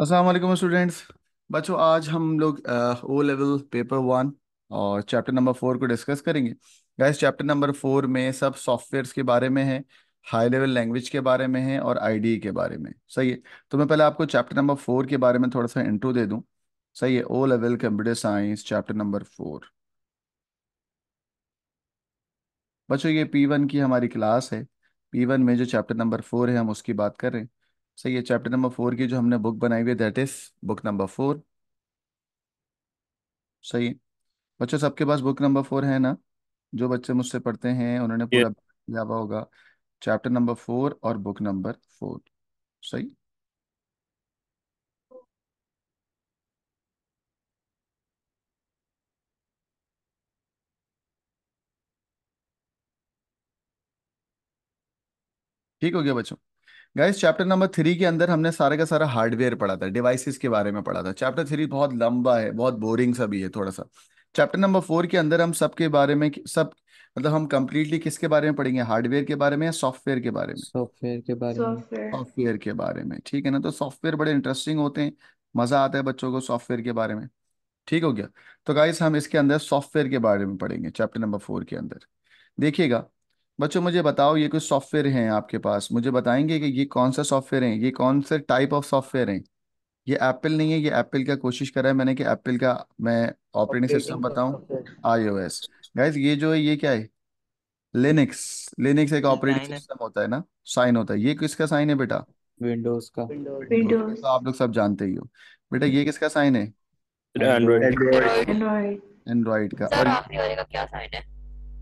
Aslam students बच्चों आज हम लोग ओ लेवल पेपर वन और चैप्टर नंबर फोर को डिस्कस करेंगे गैस चैप्टर नंबर फोर में सब सॉफ्टवेयर्स के बारे में है हाई लेवल लैंग्वेज के बारे में है और आई e के बारे में सही है तो मैं पहले आपको चैप्टर नंबर फोर के बारे में थोड़ा सा इंट्रो दे दूँ सही है O level computer science chapter number four बच्चों ये पी वन की हमारी क्लास है पी वन में जो चैप्टर नंबर फोर है हम उसकी बात कर रहे हैं सही है चैप्टर नंबर फोर की जो हमने बुक बनाई हुई है that is book number four सही बच्चों सबके पास बुक नंबर फोर है ना जो बच्चे मुझसे पढ़ते हैं उन्होंने पूरा किया हुआ होगा चैप्टर नंबर फोर और बुक नंबर फोर सही ठीक हो गया बच्चों गाइस चैप्टर नंबर थ्री के अंदर हमने सारे का सारा हार्डवेयर पढ़ा था डिवाइसेस के बारे में पढ़ा था चैप्टर थ्री बहुत लंबा है बहुत बोरिंग सा भी है थोड़ा सा चैप्टर नंबर फोर के अंदर हम सब के बारे में सब मतलब हम कम्प्लीटली किसके बारे में पढ़ेंगे हार्डवेयर के बारे में या सॉफ्टवेयर के बारे में सॉफ्टवेयर के बारे में सॉफ्टवेयर के बारे में ठीक है ना तो सॉफ्टवेयर बड़े इंटरेस्टिंग होते हैं मजा आता है बच्चों को सॉफ्टवेयर के बारे में ठीक हो गया तो गाइस हम इसके अंदर सॉफ्टवेयर के बारे में पढ़ेंगे चैप्टर नंबर फोर के अंदर देखिएगा बच्चों मुझे बताओ ये कुछ सॉफ्टवेयर हैं आपके पास मुझे बताएंगे कि ये कौन सा सॉफ्टवेयर है ये कौन से टाइप ऑफ सॉफ्टवेयर है ये एप्पल नहीं है ये एप्पल का कोशिश कर रहा है मैंने कि एप्पल का मैं ऑपरेटिंग सिस्टम बताऊं आईओएस गाइस ये जो है ये क्या है लिनक्स लिनक्स एक ऑपरेटिंग सिस्टम होता है ना साइन होता है ये किसका साइन है बेटा विंडोज का विंडोज तो आप लोग सब जानते ही हो बेटा ये किसका साइन है एंड्रॉइड एंड्रॉइड का और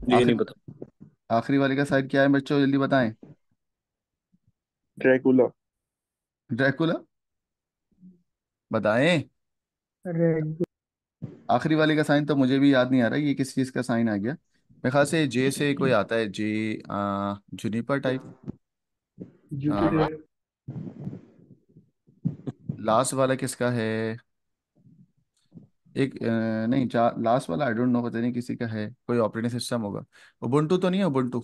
ये नहीं पता आखिरी वाले का साइड क्या है बच्चों जल्दी बताएं ड्रैकुला ड्रैकुला बताएं आखिरी वाले का साइन तो मुझे भी याद नहीं आ रहा ये किस चीज का साइन आ गया मेरे ख्याल से जे से कोई आता है जे आ, जुनिपर टाइप लास्ट वाला किसका है एक नहीं चार लास्ट वाला आई डोंट नो पता नहीं किसी का है कोई ऑपरेटिंग सिस्टम होगा उबुंटू तो नहीं है उबुंटू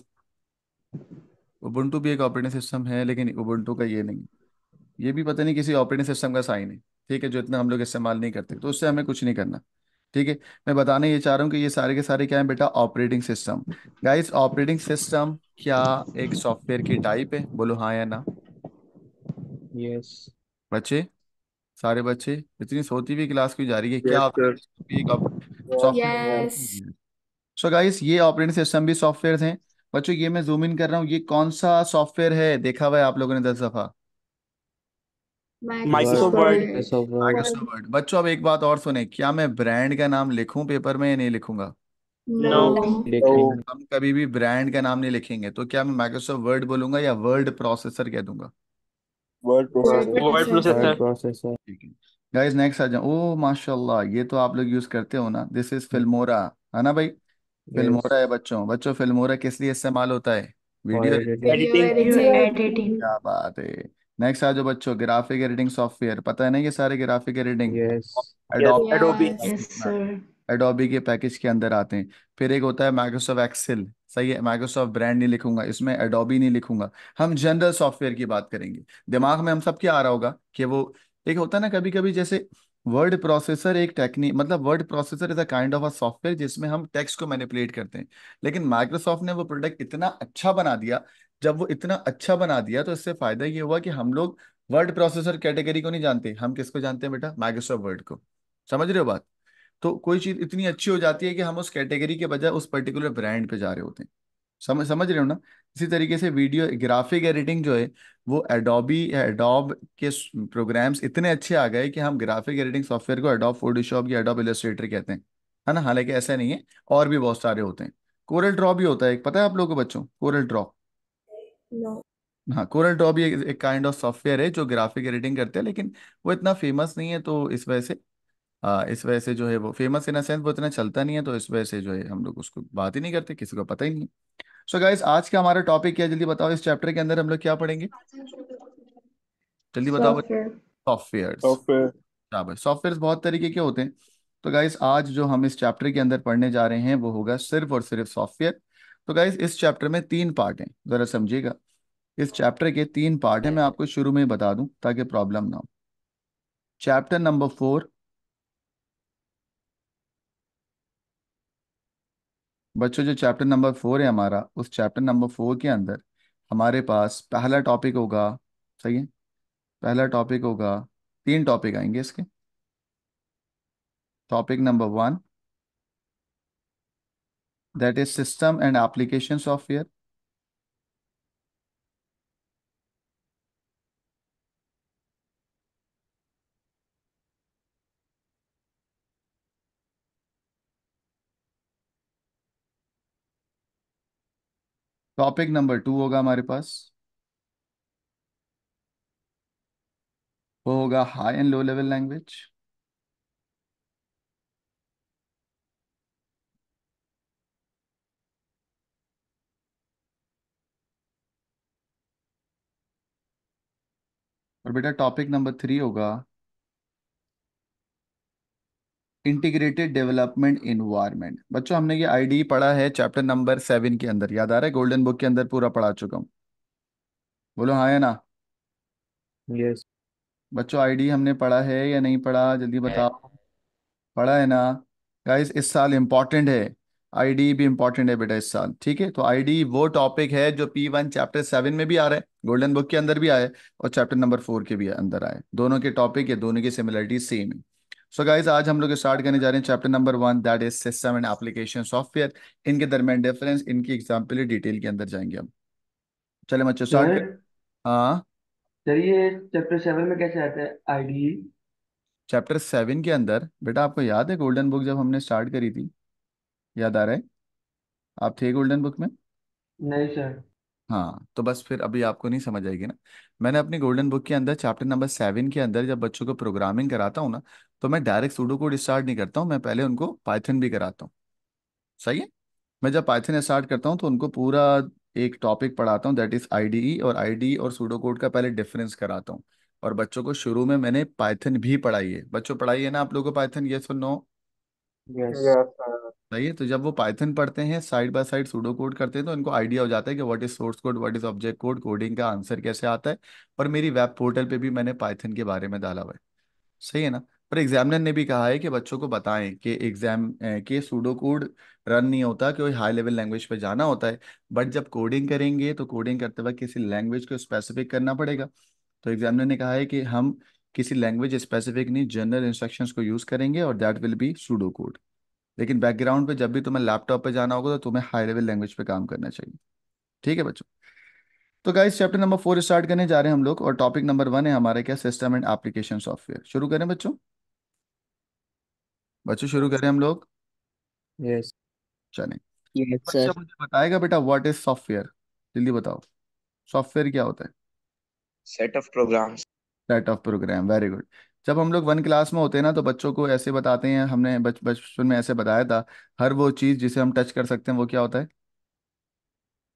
उबुंटू भी एक ऑपरेटिंग सिस्टम है लेकिन उबुंटू का ये नहीं ये भी पता नहीं किसी ऑपरेटिंग सिस्टम का साइन है ठीक है जो इतना हम लोग इस्तेमाल नहीं करते तो उससे हमें कुछ नहीं करना ठीक है मैं बताने ये चाह रहा हूँ कि ये सारे के सारे क्या है बेटा operating system guys operating system क्या एक सॉफ्टवेयर की टाइप है बोलो हाँ या ना यस बच्चे सारे बच्चे इतनी सोती हुई क्लास क्यों जा रही है क्या सो गाइस ये ऑपरेटिंग सिस्टम भी सॉफ्टवेयर हैं बच्चों ये मैं जूम इन कर रहा हूँ ये कौन सा सॉफ्टवेयर है देखा हुआ है आप लोगों ने दस दफा माइक्रोसॉफ्ट वर्ड बच्चों अब एक बात और सुने क्या मैं ब्रांड का नाम लिखूं पेपर में या नहीं लिखूंगा हम कभी भी ब्रांड का नाम नहीं लिखेंगे तो क्या मैं माइक्रोसॉफ्ट वर्ड बोलूंगा या वर्ड प्रोसेसर कह दूंगा वर्ड प्रोसेसर वर्ड प्रोसेसर ठीक है गाइस नेक्स्ट आ जाओ ओ माशाल्लाह ये तो आप लोग यूज करते हो ना दिस इज फिल्मोरा है ना भाई फिल्मोरा है बच्चों बच्चों फिल्मोरा किस लिए इस्तेमाल होता है वीडियो एडिटिंग एडिटिंग क्या बात है नेक्स्ट आ जाओ बच्चों ग्राफिक एडिटिंग सॉफ्टवेयर पता है ना ये सारे graphic editing yes Adobe Adobe के पैकेज के अंदर आते हैं फिर एक होता है माइक्रोसॉफ्ट एक्सेल सही है माइक्रोसॉफ्ट ब्रांड नहीं लिखूंगा इसमें एडोबी नहीं लिखूंगा हम जनरल सॉफ्टवेयर की बात करेंगे दिमाग में हम सब क्या आ रहा होगा कि वो एक होता है ना कभी कभी जैसे वर्ड प्रोसेसर एक टेक्निक मतलब word processor is a kind of a software जिसमें हम टेक्स्ट को मैनिपुलेट करते हैं लेकिन माइक्रोसॉफ्ट ने वो प्रोडक्ट इतना अच्छा बना दिया जब वो इतना अच्छा बना दिया तो इससे फायदा ये हुआ कि हम लोग वर्ड प्रोसेसर कैटेगरी को नहीं जानते हम किसको जानते हैं बेटा माइक्रोसॉफ्ट वर्ड को समझ रहे हो बात तो कोई चीज इतनी अच्छी हो जाती है कि हम उस कैटेगरी के बजाय उस पर्टिकुलर ब्रांड पे जा रहे होते हैं समझ समझ रहे हो ना इसी तरीके से वीडियो ग्राफिक एडिटिंग जो है वो एडोबी एडोब के प्रोग्राम्स इतने अच्छे आ गए कि हम ग्राफिक एडिटिंग सॉफ्टवेयर को एडोब फोटोशॉप या एडोब इलस्ट्रेटर कहते हैं है ना हालांकि ऐसा नहीं है और भी बहुत सारे होते हैं कोरल ड्रॉ भी होता है एक पता है आप लोगों को बच्चों कोरल ड्रॉ no. हाँ कोरल ड्रॉ भी एक काइंड ऑफ सॉफ्टवेयर है जो ग्राफिक एडिटिंग करते हैं लेकिन वो इतना फेमस नहीं है तो इस वजह से आ, इस वजह से जो है वो फेमस इन सेंस वो इतना चलता नहीं है तो इस वजह से जो है हम लोग उसको बात ही नहीं करते किसी को पता ही नहीं सो so गाइज आज का हमारा टॉपिक क्या जल्दी बताओ इस चैप्टर के अंदर हम लोग क्या पढ़ेंगे जल्दी बताओ सॉफ्टवेयर सॉफ्टवेयर सॉफ्टवेयर बहुत तरीके के होते हैं तो गाइज आज जो हम इस चैप्टर के अंदर पढ़ने जा रहे हैं वो होगा सिर्फ और सिर्फ सॉफ्टवेयर तो गाइज इस चैप्टर में तीन पार्ट हैं जरा समझिएगा इस चैप्टर के तीन पार्ट हैं मैं आपको शुरू में बता दूं ताकि प्रॉब्लम ना हो चैप्टर नंबर फोर बच्चों जो चैप्टर नंबर फोर है हमारा उस चैप्टर नंबर फोर के अंदर हमारे पास पहला टॉपिक होगा सही है पहला टॉपिक होगा तीन टॉपिक आएंगे इसके topic number one that is system and application software topic number two होगा हमारे पास वो होगा high and low level language और बेटा टॉपिक नंबर थ्री होगा इंटीग्रेटेड डेवलपमेंट इन्वायरमेंट बच्चों हमने ये आईडी पढ़ा है चैप्टर नंबर सेवन के अंदर याद आ रहा है गोल्डन बुक के अंदर पूरा पढ़ा चुका हूँ बोलो हाँ या ना यस बच्चों आईडी हमने पढ़ा है या नहीं पढ़ा जल्दी बताओ पढ़ा है ना गाइस इस साल इम्पॉर्टेंट है आईडी भी इम्पॉर्टेंट है बेटा इस साल ठीक है तो आईडी वो टॉपिक है जो पी वन चैप्टर सेवन में भी आ रहा है गोल्डन बुक के अंदर भी आए और चैप्टर नंबर फोर के भी अंदर आए दोनों के टॉपिक या दोनों की सिमिलरिटी सेम है सो so गाइज आज हम लोग स्टार्ट करने जा रहे हैं chapter number one that is system and application software इनके दरमियान डिफरेंस इनकी एग्जाम्पल डिटेल के अंदर जाएंगे हम चले बच्चे स्टार्ट हाँ सर ये चैप्टर सेवन में कैसे आता है आईडी चैप्टर सेवन के अंदर बेटा आपको याद है गोल्डन बुक जब हमने स्टार्ट करी थी याद आ रहा है आप थे गोल्डन बुक में नहीं सर हाँ तो बस फिर अभी आपको नहीं समझ आएगी ना मैंने अपनी गोल्डन बुक के अंदर चैप्टर नंबर सेवन के अंदर जब बच्चों को प्रोग्रामिंग कराता हूँ ना तो मैं डायरेक्ट सूडो कोड स्टार्ट नहीं करता हूँ मैं पहले उनको पाइथन भी कराता हूँ सही है मैं जब पाइथन स्टार्ट करता हूँ तो उनको पूरा एक टॉपिक पढ़ाता हूँ दैट इज ई और आईडीई e और सूडो कोड का पहले डिफरेंस कराता हूँ और बच्चों को शुरू में मैंने पाइथन भी पढ़ाई है बच्चों पढ़ाई है ना आप लोगों को पाइथन ये सुनो नो यस सही है तो जब वो पाइथन पढ़ते हैं side by side pseudo code करते हैं तो इनको आइडिया हो जाता है कि what is source code what is object code coding का आंसर कैसे आता है और मेरी वेब पोर्टल पे भी मैंने पाइथन के बारे में डाला हुआ है सही है ना पर एग्जामिनर ने भी कहा है कि बच्चों को बताएं कि एग्जाम के सूडो कोड रन नहीं होता कोई हाई लेवल लैंग्वेज पे जाना होता है बट जब कोडिंग करेंगे तो कोडिंग करते वक्त किसी लैंग्वेज को स्पेसिफिक करना पड़ेगा तो एग्जामिनर ने कहा है कि हम किसी लैंग्वेज स्पेसिफिक नहीं जनरल इंस्ट्रक्शंस को यूज़ करेंगे और that will be pseudo code लेकिन बैकग्राउंड पे जब भी तुम्हें लैपटॉप पे जाना होगा तो तुम्हें हाई लेवल लैंग्वेज पे काम करना चाहिए ठीक है बच्चों तो guys chapter number four start करने जा रहे हैं हम लोग और टॉपिक नंबर वन है हमारे क्या सिस्टम एंड एप्लीकेशन सॉफ्टवेयर शुरू करें बच्चों बच्चों शुरू करें हम लोग यस चलें yes, मुझे बताएगा बेटा व्हाट इज सॉफ्टवेयर जल्दी बताओ सॉफ्टवेयर क्या होता है set of programs set of program very good जब हम लोग वन क्लास में होते हैं ना तो बच्चों को ऐसे बताते हैं हमने बच बचपन में ऐसे बताया था हर वो चीज जिसे हम टच कर सकते हैं वो क्या होता है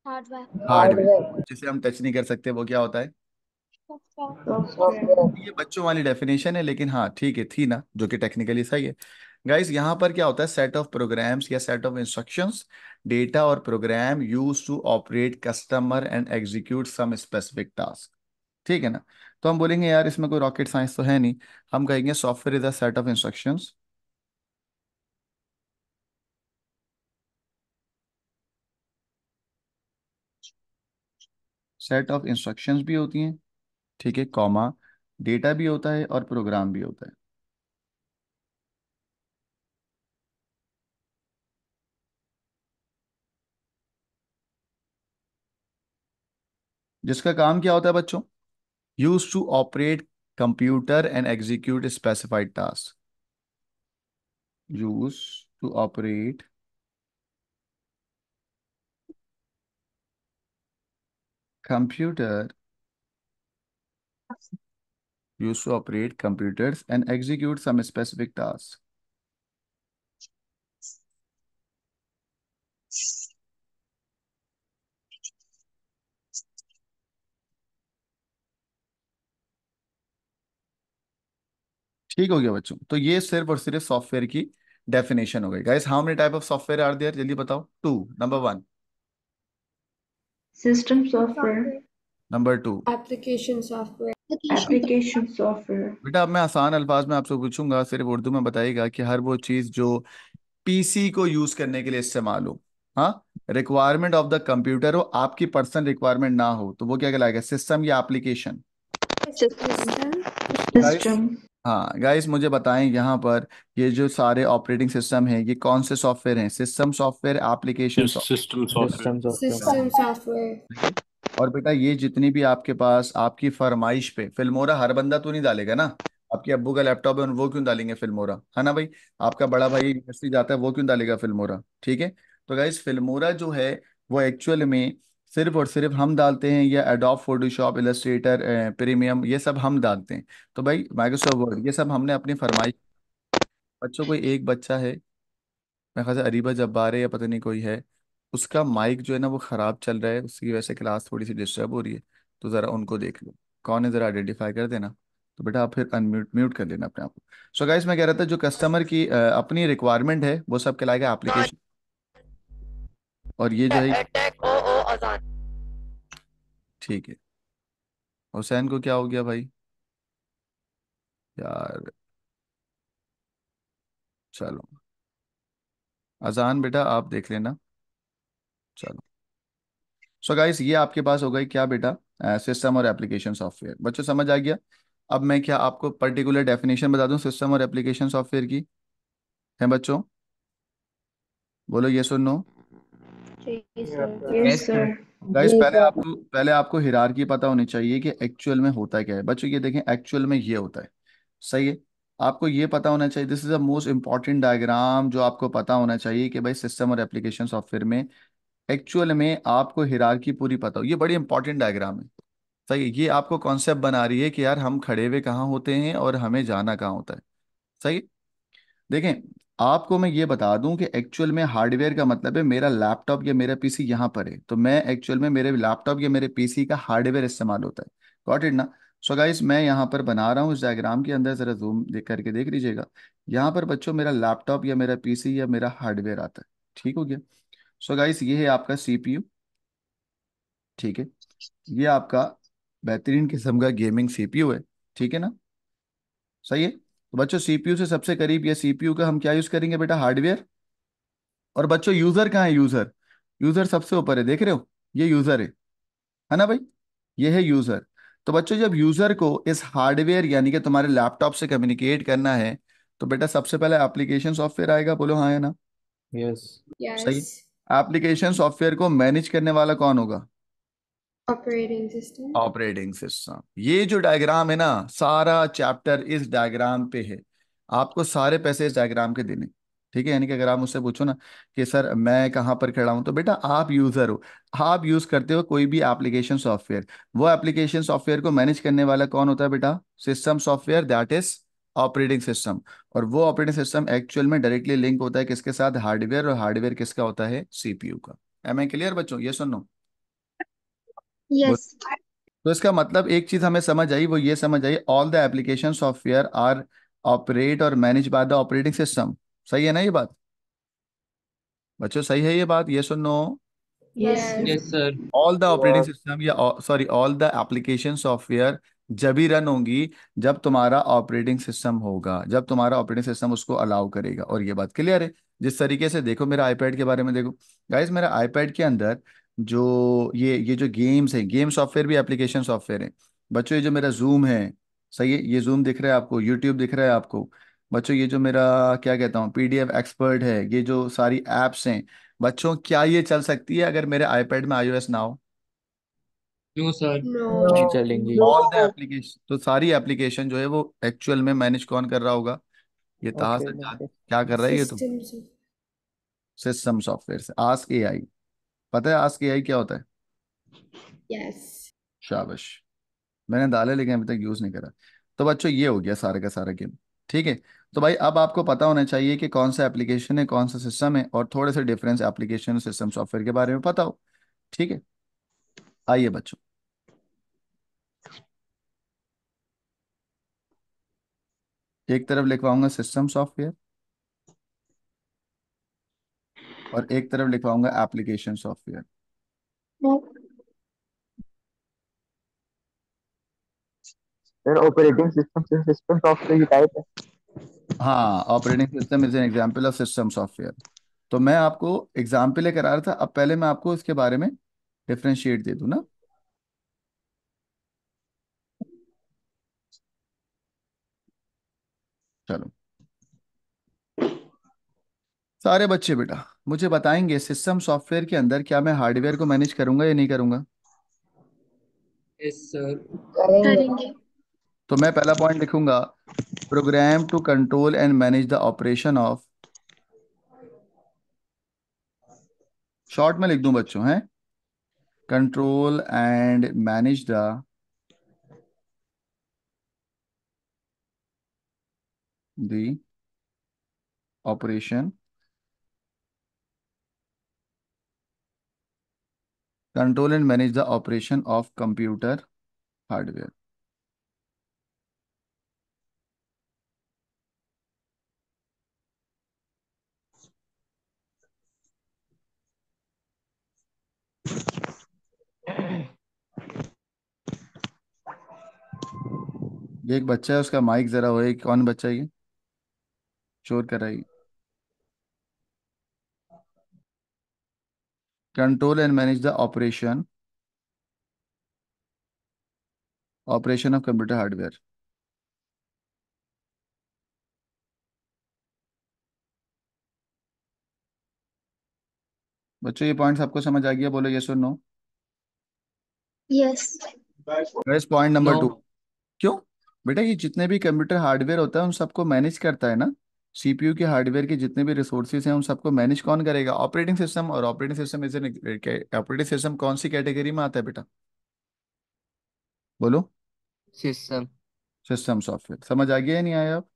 हार्डवेयर जिसे हम टच नहीं कर सकते वो क्या होता है ये बच्चों वाली डेफिनेशन है लेकिन हाँ ठीक है थी ना जो कि टेक्निकली सही है गाइस यहाँ पर क्या होता है सेट ऑफ प्रोग्राम्स या सेट ऑफ इंस्ट्रक्शंस डेटा और program use to operate customer and execute some specific task ठीक है ना तो हम बोलेंगे यार इसमें कोई रॉकेट साइंस तो है नहीं हम कहेंगे software is a set of instructions set of instructions भी होती हैं ठीक है कॉमा डेटा भी होता है और प्रोग्राम भी होता है जिसका काम क्या होता है बच्चों used to operate computer and execute a specified task. Used to operate computer used to operate computers and execute some specific tasks. ठीक हो गया बच्चों तो ये सिर्फ और सिर्फ सॉफ्टवेयर की डेफिनेशन हो गई guys how many type of software are there जल्दी बताओ two number one system software number two application software बेटा अब मैं आसान अल्फाज में आपसे पूछूंगा सिर्फ उर्दू में बताइएगा कि हर वो चीज जो पीसी को यूज करने के लिए इस्तेमाल हो हाँ रिक्वायरमेंट ऑफ द कंप्यूटर हो आपकी पर्सनल रिक्वायरमेंट ना हो तो वो क्या कहलाएगा सिस्टम या एप्लीकेशन सिस्टम हाँ गाइस मुझे बताएं यहाँ पर ये जो सारे ऑपरेटिंग सिस्टम है ये कौन से सॉफ्टवेयर हैं system software application system software system software और बेटा ये जितनी भी आपके पास आपकी फरमाइश पे फिल्मोरा हर बंदा तो नहीं डालेगा ना आपके अब्बू का लैपटॉप है वो क्यों डालेंगे फिल्मोरा है ना भाई आपका बड़ा भाई यूनिवर्सिटी जाता है वो क्यों डालेगा फिल्मोरा ठीक है तो गाइज फिल्मोरा जो है वो एक्चुअल में सिर्फ और सिर्फ हम डालते हैं या एडोब फोटोशॉप इलस्ट्रेटर प्रीमियम ये सब हम डालते हैं तो भाई माइक्रोसॉफ्ट वर्ड ये सब हमने अपनी फरमाइश बच्चों कोई एक बच्चा है मेरे ख्याल से अरीबा जब्बार या पता नहीं कोई है उसका माइक जो है ना वो ख़राब चल रहा है उसकी वजह से क्लास थोड़ी सी डिस्टर्ब हो रही है तो ज़रा उनको देख लो कौन है ज़रा आइडेंटिफाई कर देना तो बेटा आप फिर अनम्यूट म्यूट कर लेना अपने आप को सो गाइस मैं कह रहा था जो कस्टमर की आ, अपनी रिक्वायरमेंट है वो सब कहलाएगा एप्लीकेशन और ये जो है oh, हजार ठीक है हुसैन को क्या हो गया भाई यार चलो अजान बेटा आप देख लेना चलो सो so गाइस ये आपके पास हो गई क्या बेटा सिस्टम और एप्लीकेशन सॉफ्टवेयर बच्चों समझ आ गया अब मैं क्या आपको पर्टिकुलर डेफिनेशन बता दूं सिस्टम और एप्लीकेशन सॉफ्टवेयर की है बच्चों बोलो ये सुनो Yes, sir. गाइस पहले आपको पहले आपको हिरार की पता होनी चाहिए कि एक्चुअल में होता क्या है बच्चों ये देखें एक्चुअल में ये होता है सही है आपको ये पता होना चाहिए this is a most important diagram जो आपको पता होना चाहिए कि भाई सिस्टम और एप्लीकेशन सॉफ्टवेयर में एक्चुअल में आपको हिरार की पूरी पता हो ये बड़ी इंपॉर्टेंट डायग्राम है सही है ये आपको कॉन्सेप्ट बना रही है कि यार हम खड़े हुए कहाँ होते हैं और हमें जाना कहाँ होता है सही देखें आपको मैं ये बता दूं कि एक्चुअल में हार्डवेयर का मतलब है मेरा लैपटॉप या मेरा पीसी यहाँ पर है तो मैं एक्चुअल में मेरे लैपटॉप या मेरे पीसी का हार्डवेयर इस्तेमाल होता है गॉट इट ना सो गाइस मैं यहाँ पर बना रहा हूँ इस डायग्राम के अंदर ज़रा जूम देख करके देख लीजिएगा यहाँ पर बच्चों मेरा लैपटॉप या मेरा पीसी या मेरा हार्डवेयर आता है ठीक हो गया सो गाइस ये है आपका सी ठीक है ये आपका बेहतरीन किस्म का गेमिंग सीपीयू है ठीक है ना सही है तो बच्चों सीपीयू से सबसे करीब ये सीपीयू का हम क्या यूज करेंगे बेटा हार्डवेयर और बच्चों यूजर कहाँ है यूजर यूजर सबसे ऊपर है देख रहे हो ये यूजर है है ना भाई ये है यूजर तो बच्चों जब यूजर को इस हार्डवेयर यानी कि तुम्हारे लैपटॉप से कम्युनिकेट करना है तो बेटा सबसे पहले एप्लीकेशन सॉफ्टवेयर आएगा बोलो हाँ है ना यस yes. yes. सही एप्लीकेशन सॉफ्टवेयर को मैनेज करने वाला कौन होगा ऑपरेटिंग सिस्टम ऑपरेटिंग सिस्टम ये जो डायग्राम है ना सारा चैप्टर इस डायग्राम पे है आपको सारे पैसे इस डायग्राम के देने ठीक है यानी कि अगर आप मुझसे पूछो ना कि सर मैं कहाँ पर खड़ा हूँ तो बेटा आप यूज़र हो आप यूज़ करते हो कोई भी एप्लीकेशन सॉफ्टवेयर वो एप्लीकेशन सॉफ्टवेयर को मैनेज करने वाला कौन होता है बेटा system software that is operating system और वो ऑपरेटिंग सिस्टम एक्चुअल में डायरेक्टली लिंक होता है किसके साथ हार्डवेयर और हार्डवेयर किसका होता है सीपीयू का एम आई क्लियर बच्चों ये सुनो यस तो इसका मतलब एक चीज हमें समझ आई वो ये समझ आई all the application software are operate और manage by the operating system सही है ना ये बात बच्चों सही है ये बात ये सुन no all the operating system या sorry all the application software जब ही रन होंगी जब तुम्हारा ऑपरेटिंग सिस्टम होगा जब तुम्हारा ऑपरेटिंग सिस्टम उसको अलाउ करेगा और ये बात क्लियर है जिस तरीके से देखो मेरा आईपैड के बारे में देखो गाइज मेरा आईपैड के अंदर जो ये ये जो गेम्स हैं गेम सॉफ्टवेयर भी एप्लीकेशन सॉफ्टवेयर हैं बच्चों ये जो मेरा जूम है सही है ये जूम दिख रहा है आपको यूट्यूब दिख रहा है आपको बच्चों ये जो मेरा क्या कहता हूँ पी एक्सपर्ट है ये जो सारी एप्स हैं बच्चों क्या ये चल सकती है अगर मेरे आईपैड में आईओएस ना हो नो सर नहीं चलेंगी ऑल द एप्लीकेशन तो सारी एप्लीकेशन जो है वो एक्चुअल में मैनेज कौन कर रहा होगा ये okay, okay. क्या कर रहा है ये तो सिस्टम सॉफ्टवेयर से आस्क एआई पता है आस्क एआई क्या होता है यस शाबाश मैंने डाले लेकिन अभी तक यूज नहीं करा तो बच्चों ये हो गया सारे का सारा गेम ठीक है तो भाई अब आपको पता होना चाहिए कि कौन सा एप्लीकेशन है कौन सा सिस्टम है और थोड़े से डिफरेंस एप्लीकेशन सिस्टम सॉफ्टवेयर के बारे में पता हो ठीक है आइए बच्चों एक तरफ लिखवाऊंगा सिस्टम सॉफ्टवेयर और एक तरफ लिखवाऊंगा application software operating system system software की टाइप है हाँ operating system is an example of system software तो मैं आपको एग्जांपल करा रहा था अब पहले मैं आपको इसके बारे में डिफ्रेंशिएट दे दू ना चलो सारे बच्चे बेटा मुझे बताएंगे सिस्टम सॉफ्टवेयर के अंदर क्या मैं हार्डवेयर को मैनेज करूंगा या नहीं करूंगा तो मैं पहला पॉइंट लिखूंगा program to control and manage the operation of short में लिख दूं बच्चों हैं control and manage the operation control and manage the operation of computer hardware. ये एक बच्चा है उसका माइक जरा हो कौन बच्चा है ये शोर कराएगी control and manage the operation operation of computer hardware बच्चों ये पॉइंट्स आपको समझ आ गया बोलो यस और no yes yes point number two क्यों बेटा ये जितने भी कंप्यूटर हार्डवेयर होता है उन सबको मैनेज करता है ना सीपीयू के हार्डवेयर के जितने भी रिसोर्सेज हैं उन सबको मैनेज कौन करेगा ऑपरेटिंग सिस्टम और operating system is operating system कौन सी कैटेगरी में आता है बेटा बोलो सिस्टम सिस्टम सॉफ्टवेयर समझ आ गया या नहीं आया आप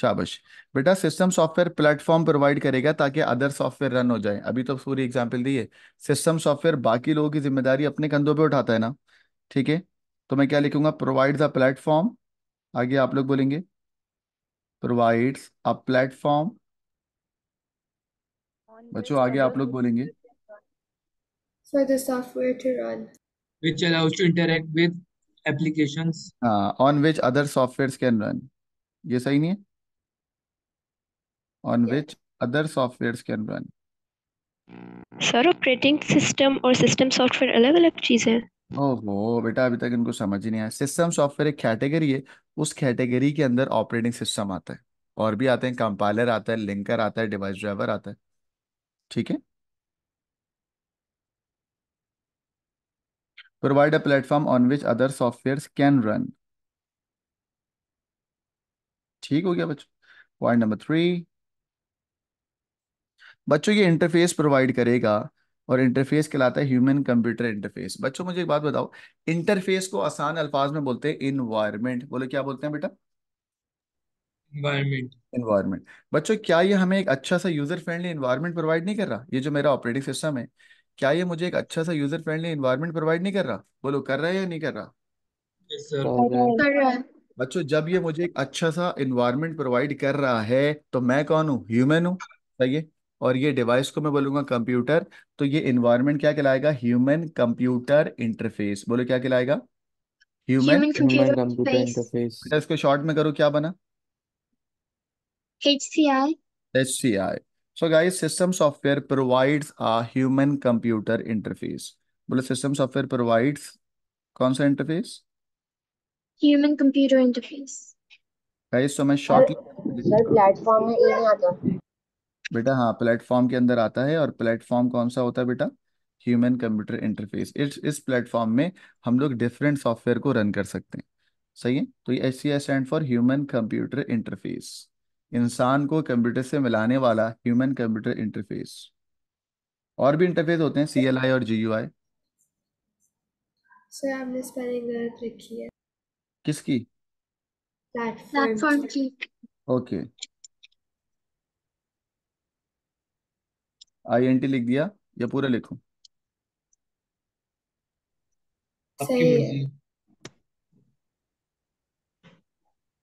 शाबाश बेटा सिस्टम सॉफ्टवेयर प्लेटफॉर्म प्रोवाइड करेगा ताकि अदर सॉफ्टवेयर रन हो जाए अभी तो पूरी एग्जांपल दी है सिस्टम सॉफ्टवेयर बाकी लोगों की जिम्मेदारी अपने कंधों पे उठाता है ना ठीक है तो मैं क्या लिखूंगा प्रोवाइड द प्लेटफॉर्म आगे आप लोग बोलेंगे provides a platform बच्चों आगे आप लोग बोलेंगे for the software to run which allows to interact with applications uh, on which other softwares can run ये सही नहीं है on yeah. which other softwares can run sir operating system और सिस्टम सॉफ्टवेयर अलग अलग चीज है ओहो बेटा अभी तक इनको समझ ही नहीं आया सिस्टम सॉफ्टवेयर एक कैटेगरी है उस कैटेगरी के अंदर ऑपरेटिंग सिस्टम आता है और भी आते हैं कंपाइलर आता है लिंकर आता है डिवाइस ड्राइवर आता है ठीक है provide a platform on which other software can run ठीक हो गया बच्चों पॉइंट नंबर थ्री बच्चों ये इंटरफेस प्रोवाइड करेगा और इंटरफेस कहलाता है ह्यूमन कंप्यूटर इंटरफेस बच्चों मुझे एक बात बताओ इंटरफेस को आसान अल्फाज में बोलते हैं इन्वायरमेंट बोले क्या बोलते हैं बेटा इन्वायरमेंट इन्वायरमेंट बच्चों क्या ये हमें एक अच्छा सा यूजर फ्रेंडली इन्वायरमेंट प्रोवाइड नहीं कर रहा ये जो मेरा ऑपरेटिंग सिस्टम है क्या ये मुझे एक अच्छा सा यूजर फ्रेंडली इन्वायरमेंट प्रोवाइड नहीं कर रहा बोलो कर रहा है या नहीं कर रहा बच्चों जब ये मुझे एक अच्छा सा इन्वायरमेंट प्रोवाइड कर रहा है तो मैं कौन हूँ ह्यूमन हूँ सही है और ये डिवाइस को मैं बोलूंगा कंप्यूटर तो ये इन्वायरमेंट क्या कहलाएगा ह्यूमन कंप्यूटर इंटरफेस बोलो क्या कहलाएगा ह्यूमन कंप्यूटर इंटरफेस इसको शॉर्ट में करो क्या बना H HCI HCI so guys system software provides a human computer interface बोलो सिस्टम सॉफ्टवेयर provides कौन सा interface human computer interface guys तो मैं शॉर्टली सर प्लेटफॉर्म में ये नहीं आता बेटा हाँ प्लेटफॉर्म के अंदर आता है और प्लेटफॉर्म कौन सा होता है बेटा ह्यूमन कंप्यूटर इंटरफेस इस इस प्लेटफॉर्म में हम लोग डिफरेंट सॉफ्टवेयर को रन कर सकते हैं सही है तो ये H C stand for human computer interface इंसान को कंप्यूटर से मिलाने वाला ह्यूमन कंप्यूटर इंटरफेस और भी इंटरफेस होते हैं सी एल आई और जी यू आई किसकी platform okay I N T लिख दिया या पूरा लिखू सही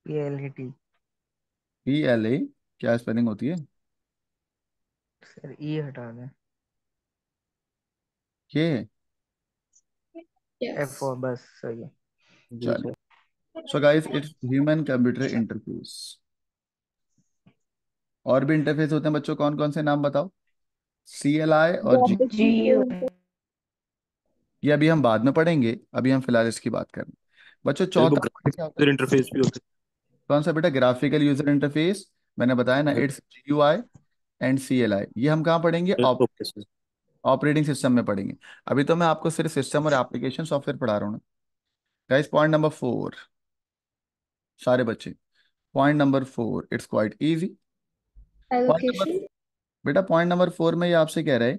है मर्जी पी एल ए क्या स्पेलिंग होती है सर ई e हटा दें ये एफ यस ओ बस सही है चलो so guys it's human computer interface और भी इंटरफेस होते हैं बच्चों कौन कौन से नाम बताओ सी एल आई और जी ये अभी हम बाद में पढ़ेंगे अभी हम फिलहाल इसकी बात करें बच्चों चौथा इंटरफेस भी होता है कौन सा बेटा ग्राफिकल यूजर इंटरफेस मैंने बताया ना इट्स जीयूआई एंड सीएलआई ये हम कहाँ पढ़ेंगे ऑपरेटिंग सिस्टम में पढ़ेंगे अभी तो मैं आपको सिर्फ सिस्टम और एप्लीकेशन सॉफ्टवेयर पढ़ा रहा हूँ गाइस पॉइंट नंबर फोर सारे बच्चे point number four it's quite easy point number बेटा पॉइंट नंबर फोर में ये आपसे कह रहे हैं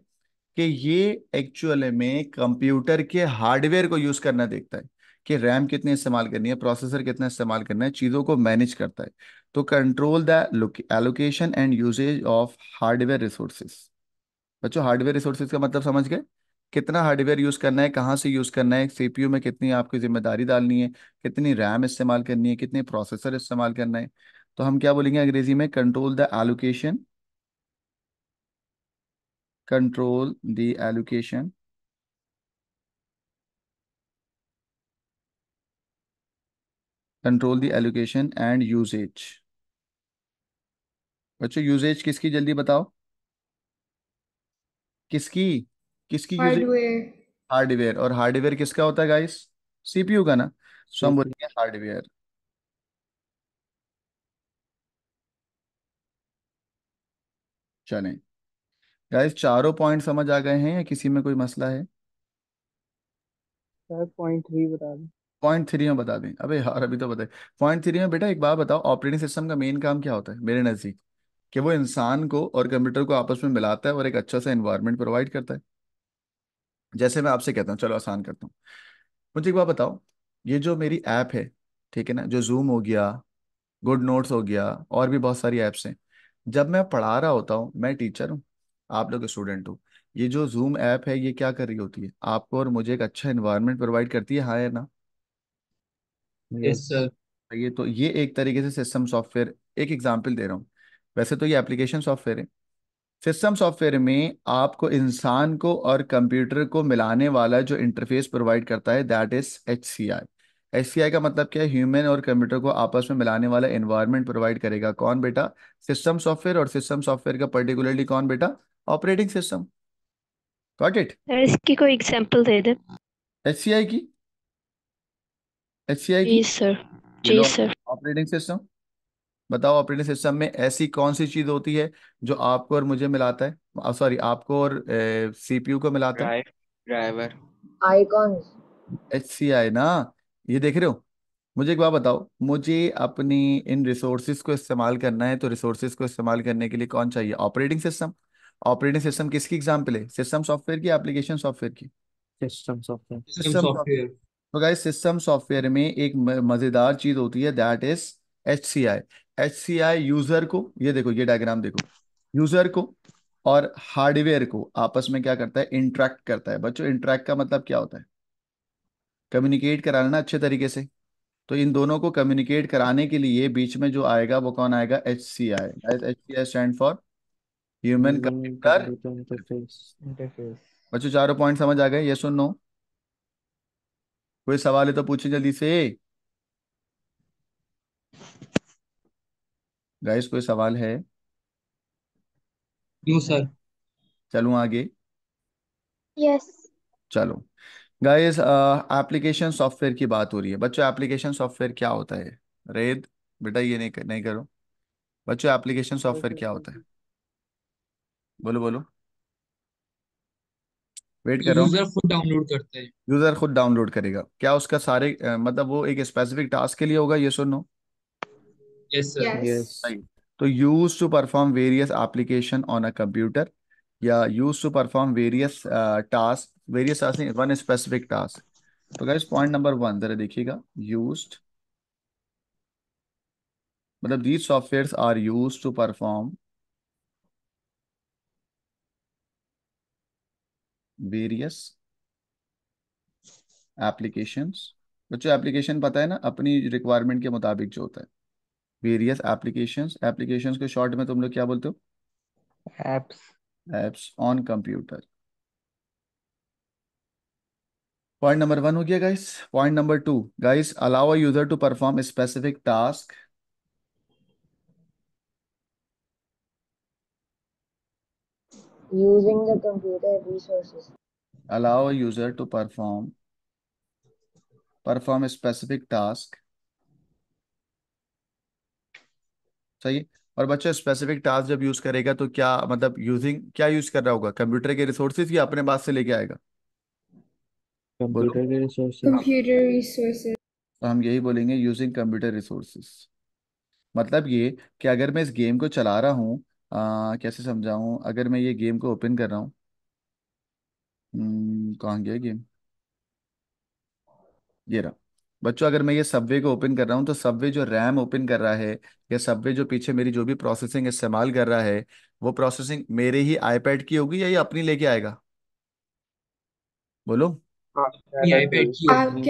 कि ये एक्चुअल में कंप्यूटर के हार्डवेयर को यूज करना देखता है कि रैम कितनी इस्तेमाल करनी है प्रोसेसर कितना इस्तेमाल करना है चीज़ों को मैनेज करता है तो control the allocation and usage of hardware resources बच्चों हार्डवेयर रिसोर्सेज का मतलब समझ गए कितना हार्डवेयर यूज़ करना है कहाँ से यूज़ करना है सीपीयू में कितनी आपकी जिम्मेदारी डालनी है कितनी रैम इस्तेमाल करनी है कितने प्रोसेसर इस्तेमाल करना है तो हम क्या बोलेंगे अंग्रेजी में control the allocation control the allocation control the allocation and usage बच्चों यूजेज किसकी जल्दी बताओ किसकी किसकी हार्डवेयर और हार्डवेयर किसका होता है गाइस सीपीयू का ना सो हम बोलेंगे हार्डवेयर चलें गाइस चारों पॉइंट समझ आ गए हैं या किसी में कोई मसला है पॉइंट थ्री में बता दें अबे यार अभी तो बताए पॉइंट थ्री में बेटा एक बात बताओ ऑपरेटिंग सिस्टम का मेन काम क्या होता है मेरे नज़दीक कि वो इंसान को और कंप्यूटर को आपस में मिलाता है और एक अच्छा सा इन्वायरमेंट प्रोवाइड करता है जैसे मैं आपसे कहता हूँ चलो आसान करता हूँ मुझे एक बार बताओ ये जो मेरी ऐप है ठीक है ना जो जूम हो गया गुड नोट्स हो गया और भी बहुत सारी ऐप्स हैं जब मैं पढ़ा रहा होता हूँ मैं टीचर हूँ आप लोग स्टूडेंट हो ये जो जूम ऐप है ये क्या कर रही होती है आपको और मुझे एक अच्छा इन्वायरमेंट प्रोवाइड करती है हाँ या ना यस सर ये तो ये एक तरीके से सिस्टम सॉफ्टवेयर एक एग्जाम्पल दे रहा हूँ वैसे तो ये एप्लीकेशन सॉफ्टवेयर है सिस्टम सॉफ्टवेयर में आपको इंसान को और कंप्यूटर को मिलाने वाला जो इंटरफेस प्रोवाइड करता है that is H C I H C I का मतलब क्या है ह्यूमन और कंप्यूटर को आपस में मिलाने वाला एनवायरनमेंट प्रोवाइड करेगा कौन बेटा सिस्टम सॉफ्टवेयर और सिस्टम सॉफ्टवेयर का पर्टिकुलरली कौन बेटा ऑपरेटिंग सिस्टम गॉट इट इसकी कोई एग्जांपल दे दे एचसीआई की एचसीआई की जी सर जी सर ऑपरेटिंग सिस्टम बताओ ऑपरेटिंग सिस्टम में ऐसी कौन सी चीज होती है जो आपको और मुझे मिलाता है सॉरी आपको और सीपीयू को मिलाता है ड्राइवर आइकॉन्स एचसीआई ना ये देख रहे हो मुझे एक बात बताओ मुझे अपनी इन रिसोर्सेज को इस्तेमाल करना है तो रिसोर्सेज को इस्तेमाल करने के लिए कौन चाहिए ऑपरेटिंग सिस्टम ऑपरेटिंग सिस्टम किसकी एग्जाम्पल है सिस्टम सॉफ्टवेयर की एप्लीकेशन सॉफ्टवेयर की सिस्टम सॉफ्टवेयर सिस्टम सॉफ्टवेयर तो गाइस सिस्टम सॉफ्टवेयर में एक मजेदार चीज होती है that is H C I H C I user को ये देखो ये डायग्राम देखो यूजर को और हार्डवेयर को आपस में क्या करता है इंट्रैक्ट करता है बच्चों इंट्रैक्ट का मतलब क्या होता है कम्युनिकेट कराना अच्छे तरीके से तो इन दोनों को कम्युनिकेट कराने के लिए बीच में जो आएगा वो कौन आएगा H C I H C I stand for human computer interface interface बच्चों चारों पॉइंट समझ आ गए ये सुन नो कोई सवाल है तो पूछे जल्दी से गाइस कोई सवाल है नो सर चलूं आगे यस चलो गाइस एप्लीकेशन सॉफ्टवेयर की बात हो रही है बच्चों एप्लीकेशन सॉफ्टवेयर क्या होता है रेद बेटा ये नहीं नहीं करो बच्चों एप्लीकेशन सॉफ्टवेयर क्या होता है बोलो बोलो वेट कर रहा यूजर खुद डाउनलोड करते हैं यूजर खुद डाउनलोड करेगा क्या उसका सारे मतलब वो एक स्पेसिफिक टास्क के लिए होगा ये सुनो यस सर यस तो use to perform various application on a computer या use to perform various task various task one specific task तो गाइस पॉइंट नंबर वन जरा देखिएगा यूज्ड मतलब these software are use to perform various applications बच्चों application पता है ना अपनी रिक्वायरमेंट के मुताबिक जो होता है वेरियस एप्लीकेशंस एप्लीकेशंस के शॉर्ट में तुम लोग क्या बोलते हो apps apps on computer point number one हो गया guys point number two guys allow a user to perform specific task using the computer resources. Allow a user to perform perform a specific task. सही और बच्चा specific task जब use करेगा तो क्या मतलब यूजिंग क्या यूज कर रहा होगा कंप्यूटर के रिसोर्सेज या अपने पास से लेके आएगा कंप्यूटर रिसोर्सेज तो हम यही बोलेंगे यूजिंग कंप्यूटर रिसोर्सेज मतलब ये कि अगर मैं इस गेम को चला रहा हूँ आ, कैसे समझाऊं अगर मैं ये गेम को ओपन कर रहा हूँ हम्म, कहाँ गया गेम ये रहा बच्चों अगर मैं ये सबवे को ओपन कर रहा हूँ तो सबवे जो रैम ओपन कर रहा है या सबवे जो पीछे मेरी जो भी प्रोसेसिंग इस्तेमाल कर रहा है वो प्रोसेसिंग मेरे ही आईपैड की होगी या ये अपनी लेके आएगा बोलो आपके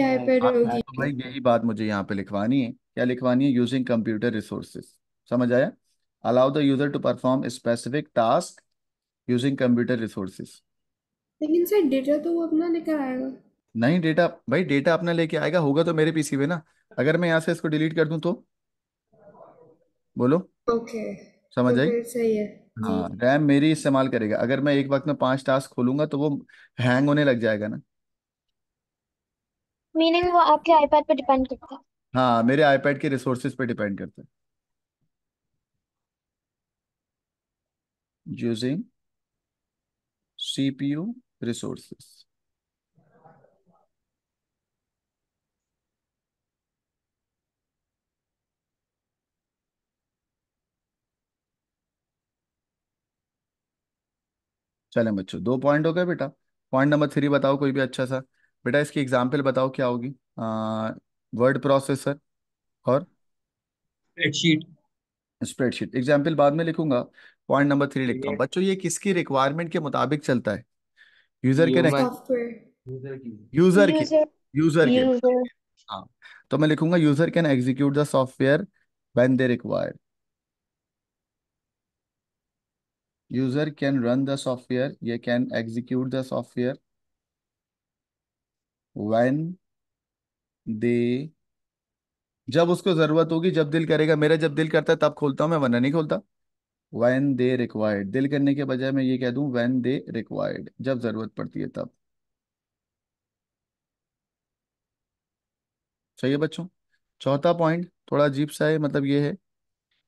आईपैड होगी तो भाई यही बात मुझे यहाँ पे लिखवानी है क्या लिखवानी है यूजिंग कंप्यूटर रिसोर्सेस समझ आया allow the user to perform a specific task using computer resources लेकिन सर डेटा तो वो अपना लेकर आएगा नहीं डेटा भाई डेटा अपना लेके आएगा होगा तो मेरे पीसी पे ना अगर मैं यहाँ से इसको डिलीट कर दूं तो बोलो ओके okay. समझ आई तो सही है हाँ रैम मेरी इस्तेमाल करेगा अगर मैं एक वक्त में पांच टास्क खोलूंगा तो वो हैंग होने लग जाएगा ना मीनिंग वो आपके आईपैड पे डिपेंड करता है हाँ मेरे आईपैड के रिसोर्सेज पे डिपेंड करता है using CPU resources. चले बच्चों दो पॉइंट हो गए बेटा पॉइंट नंबर थ्री बताओ कोई भी अच्छा सा बेटा इसकी एग्जांपल बताओ क्या होगी वर्ड प्रोसेसर और स्प्रेडशीट स्प्रेडशीट एग्जाम्पल बाद में लिखूंगा पॉइंट नंबर थ्री लिखता हूँ बच्चों ये किसकी रिक्वायरमेंट के मुताबिक चलता है यूजर के रहेंगे यूजर की यूजर के हाँ तो मैं लिखूंगा user can execute the software when they require user can run the software ये can execute the software when they जब उसको जरूरत होगी जब दिल करेगा मेरा जब दिल करता है तब खोलता हूं मैं वरना नहीं खोलता वैन दे रिक्वायर्ड दिल करने के बजाय मैं ये कह दू वैन दे रिक्वायर्ड जब जरूरत पड़ती है तब सही है बच्चों चौथा पॉइंट थोड़ा अजीब सा है मतलब ये है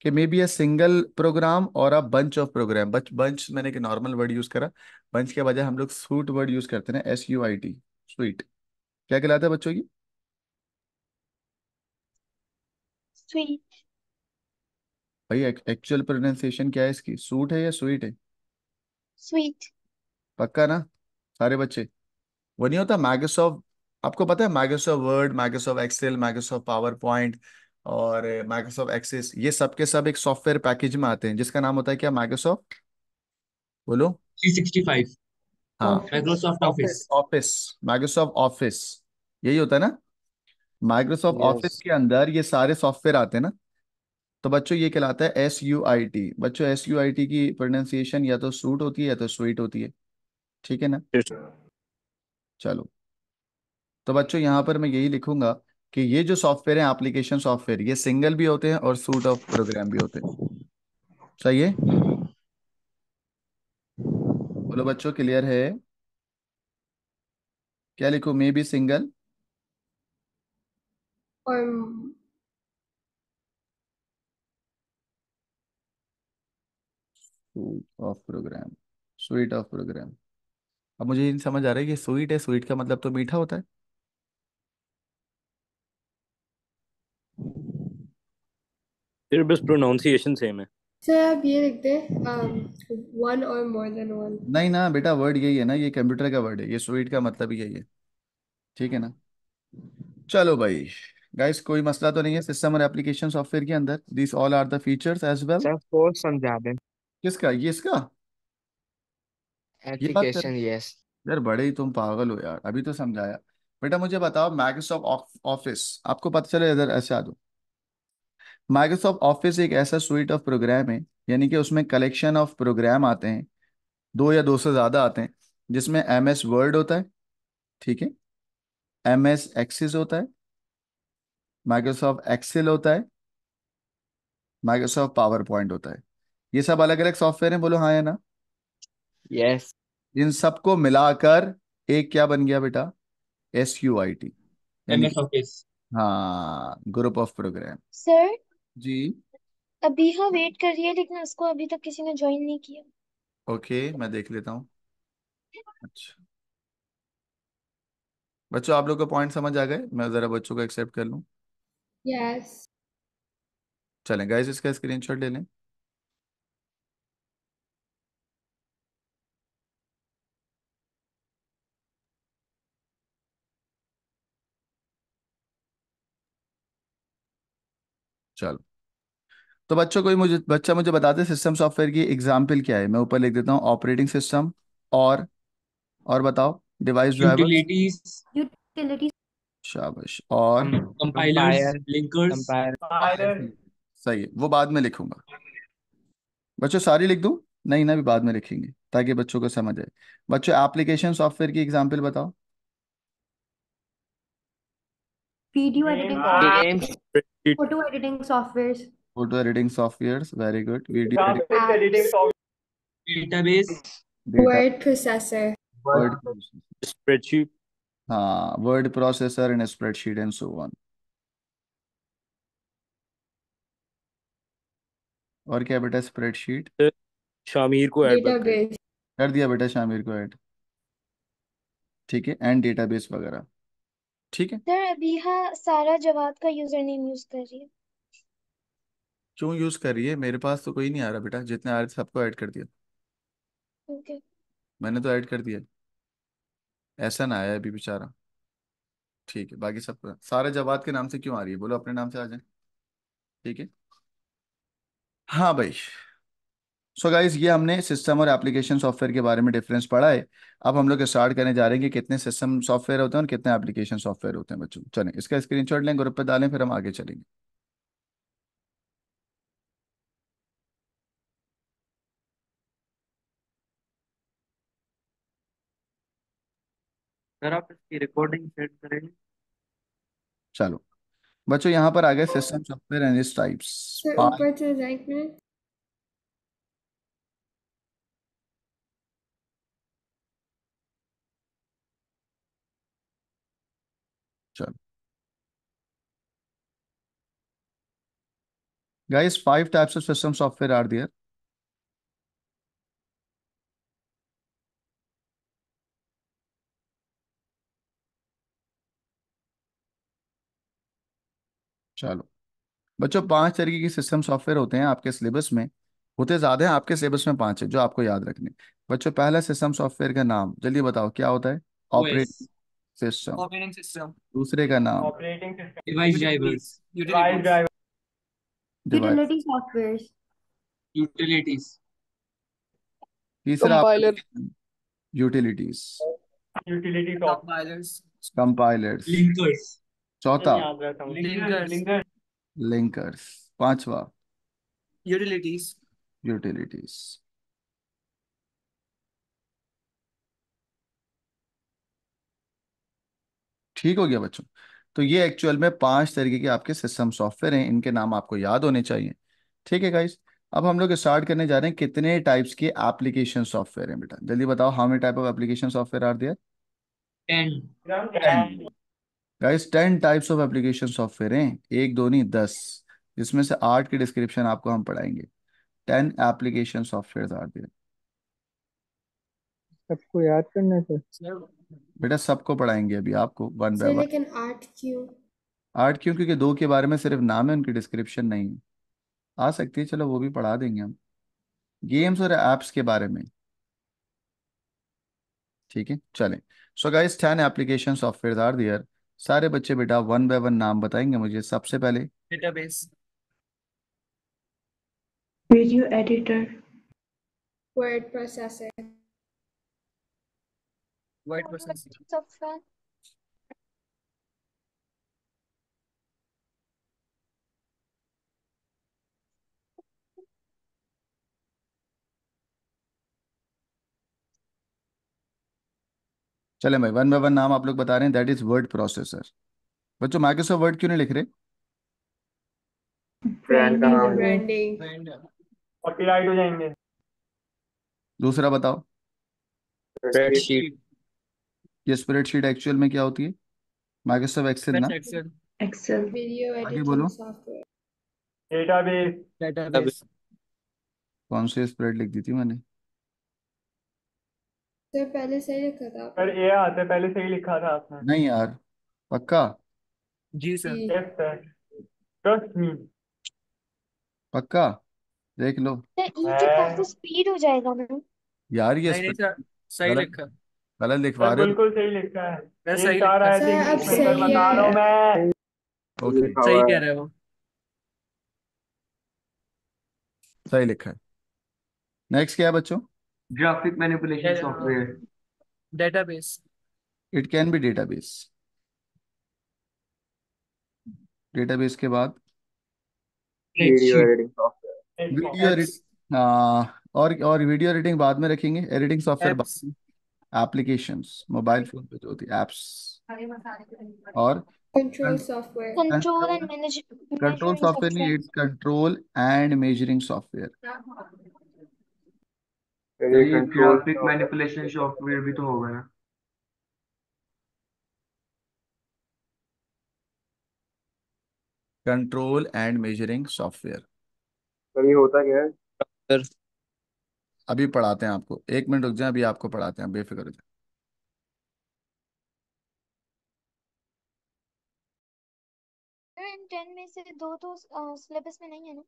कि maybe a single program और a bunch of program bunch bunch मैंने एक नॉर्मल वर्ड यूज करा बंच के बजाय हम लोग सूट वर्ड यूज करते हैं S U I T sweet क्या कहलाता है बच्चों की स्वीट भाई एक्चुअल प्रोनाउंसिएशन क्या है इसकी सूट है या स्वीट है स्वीट पक्का ना सारे बच्चे वो नहीं होता माइक्रोसॉफ्ट आपको पता है Microsoft Word Microsoft Excel Microsoft PowerPoint और माइक्रोसॉफ्ट एक्सेस ये सब के सब एक सॉफ्टवेयर पैकेज में आते हैं जिसका नाम होता है क्या माइक्रोसॉफ्ट बोलो 365 हाँ Microsoft Office Office Microsoft Office यही होता है ना माइक्रोसॉफ्ट ऑफिस के अंदर ये सारे सॉफ्टवेयर आते हैं ना तो बच्चों ये कहलाता है एस यू आई टी बच्चों एस यू आई टी की प्रोनाउंसिएशन या तो सूट होती है या तो स्वीट होती है ठीक है ना चलो तो बच्चों यहाँ पर मैं यही लिखूंगा कि ये जो सॉफ्टवेयर है एप्लीकेशन सॉफ्टवेयर ये सिंगल भी होते हैं और सूट ऑफ प्रोग्राम भी होते हैं सही है बोलो बच्चों क्लियर है क्या लिखो मे बी सिंगल और sweet of program sweet of program अब मुझे नहीं समझ आ रहा है कि स्वीट है स्वीट का मतलब तो मीठा होता है फिर बस प्रोनाउंसिएशन सेम है सर आप ये लिखते हैं वन और मोर देन वन नहीं ना बेटा वर्ड यही है ना ये कंप्यूटर का वर्ड है ये स्वीट का मतलब ही यही है ठीक है ना चलो भाई गाइस कोई मसला तो नहीं है सिस्टम और एप्लीकेशन सॉफ्टवेयर के अंदर this all are the features as well sir समझा दें किसका ये इसका ये बात कर एप्लीकेशन यस यार बड़े ही तुम पागल हो यार अभी तो समझाया बेटा मुझे बताओ माइक्रोसॉफ्ट ऑफिस आपको पता चले इधर ऐसे आ दो माइक्रोसॉफ्ट ऑफिस एक ऐसा स्वीट ऑफ प्रोग्राम है यानी कि उसमें कलेक्शन ऑफ प्रोग्राम आते हैं दो या दो से ज़्यादा आते हैं जिसमें एम एस वर्ड होता है ठीक है एम एस एक्सिस होता है माइक्रोसॉफ्ट एक्सेल होता है माइक्रोसॉफ्ट पावर पॉइंट होता है ये सब अलग अलग सॉफ्टवेयर हैं बोलो हाँ या ना यस yes. इन सबको मिलाकर एक क्या बन गया बेटा एस यू आई टी हाँ ग्रुप ऑफ प्रोग्राम सर जी अभी हाँ वेट कर रही है लेकिन उसको अभी तक किसी ने ज्वाइन नहीं किया ओके okay, मैं देख लेता हूँ अच्छा बच्चों आप लोग को पॉइंट समझ आ गए मैं जरा बच्चों को एक्सेप्ट कर लूँ यस yes. चलें गाइस इसका स्क्रीनशॉट ले लें चलो तो बच्चों कोई मुझे बच्चा मुझे बता दे सिस्टम सॉफ्टवेयर की एग्जाम्पल क्या है मैं ऊपर लिख देता हूँ ऑपरेटिंग सिस्टम और और बताओ डिवाइस ड्राइवर शाबाश और सही है वो बाद में लिखूंगा बच्चों सारी लिख दू नहीं ना भी बाद में लिखेंगे ताकि बच्चों को समझ आए बच्चों एप्लीकेशन सॉफ्टवेयर की एग्जाम्पल बताओ video editing photo editing softwares photo editing softwares very good video editing database word processor word spreadsheet हाँ word processor and spreadsheet and so on और क्या बेटा स्प्रेडशीट शामिर को ऐड कर दिया बेटा शामिर को ऐड ठीक है एंड डेटाबेस वगैरह ठीक है सर अभी हाँ सारा जवाद का यूजर नेम यूज कर रही है क्यों यूज कर रही है मेरे पास तो कोई नहीं आ रहा बेटा जितने आ रहे थे सबको ऐड कर दिया ओके मैंने तो ऐड कर दिया ऐसा ना आया अभी बेचारा ठीक है बाकी सब तो, सारे जवाब के नाम से क्यों आ रही है बोलो अपने नाम से आ जाए ठीक है हाँ भाई सो so गाइज ये हमने सिस्टम और एप्लीकेशन सॉफ्टवेयर के बारे में डिफरेंस पढ़ा है अब हम लोग स्टार्ट करने जा रहे हैं कि कितने सिस्टम सॉफ्टवेयर होते हैं और कितने एप्लीकेशन सॉफ्टवेयर होते हैं बच्चों चलें इसका स्क्रीनशॉट लें ग्रुप पे डालें फिर हम आगे चलेंगे आप इसकी रिकॉर्डिंग सेट करेंगे चलो बच्चों यहाँ पर आ गए सिस्टम सॉफ्टवेयर एंड टाइप्स ऊपर चले जाए एक चलो guys five types of system software are there चलो बच्चों पांच तरीके के सिस्टम सॉफ्टवेयर होते हैं आपके सिलेबस में होते ज्यादा हैं आपके सिलेबस में पांच है जो आपको याद रखने बच्चों पहला सिस्टम सॉफ्टवेयर का नाम जल्दी बताओ क्या होता है ऑपरेटिंग सिस्टम ऑपरेटिंग सिस्टम दूसरे का नाम operating system device drivers device driver utility software utilities तीसरा compiler utilities utility compilers compilers linkers चौथा लिंकर्स लिंकर्स पांचवा यूटिलिटीज यूटिलिटीज ठीक हो गया बच्चों तो ये एक्चुअल में पांच तरीके के आपके सिस्टम सॉफ्टवेयर हैं इनके नाम आपको याद होने चाहिए ठीक है गाइस अब हम लोग स्टार्ट करने जा रहे हैं कितने टाइप्स के एप्लीकेशन सॉफ्टवेयर हैं बेटा जल्दी बताओ how many type of application software are there ten guys ten types of application software हैं एक दो नहीं दस जिसमें से आठ की डिस्क्रिप्शन आपको हम पढ़ाएंगे ten application software are there सबको याद करना है सर बेटा सबको पढ़ाएंगे अभी आपको वन बाय वन लेकिन आठ क्यों आठ क्यों क्योंकि दो के बारे में सिर्फ नाम है उनकी डिस्क्रिप्शन नहीं है आ सकती है चलो वो भी पढ़ा देंगे हम गेम्स और एप्स के बारे में ठीक है चलें so guys ten application software are there सारे बच्चे बेटा वन बाय वन नाम बताएंगे मुझे सबसे पहले database video editor word processor white person चले भाई वन बाय वन नाम आप लोग बता रहे हैं दैट इज वर्ड प्रोसेसर बच्चों माइक्रोसॉफ्ट वर्ड क्यों नहीं लिख रहे ब्रांडिंग ब्रांडिंग हो जाएंगे दूसरा बताओ स्प्रेडशीट ये स्प्रेडशीट एक्चुअल में क्या होती है माइक्रोसॉफ्ट एक्सेल ना एक्सेल वीडियो एडिटिंग बोलो डेटाबेस डेटाबेस कौन सी स्प्रेड लिख दी थी मैंने सर तो पहले सही लिखा था सर ए आते पहले सही लिखा था आपने नहीं यार पक्का जी sir yes sir trust me पक्का देख लो सर ये तो स्पीड हो जाएगा मैम यार ये सही लिखा गलत लिखवा रहे बिल्कुल सही लिखा है मैं सही लिखा रहा है बता रहा हूं मैं ओके सही कह रहे हो सही लिखा है नेक्स्ट क्या है बच्चों graphic manipulation software database it can be database database के बाद video editing software video editing और और वीडियो एडिटिंग बाद में रखेंगे एडिटिंग सॉफ्टवेयर बाद में एप्लीकेशंस मोबाइल फोन पे जो होती है एप्स और control software control and management control software नहीं control and measuring software manipulation software भी तो होगा ना control and measuring software sir ये होता क्या है सर अभी पढ़ाते हैं आपको एक मिनट रुक जाए अभी आपको पढ़ाते हैं बेफिक्र जाए में से दो तो सिलेबस में नहीं है ना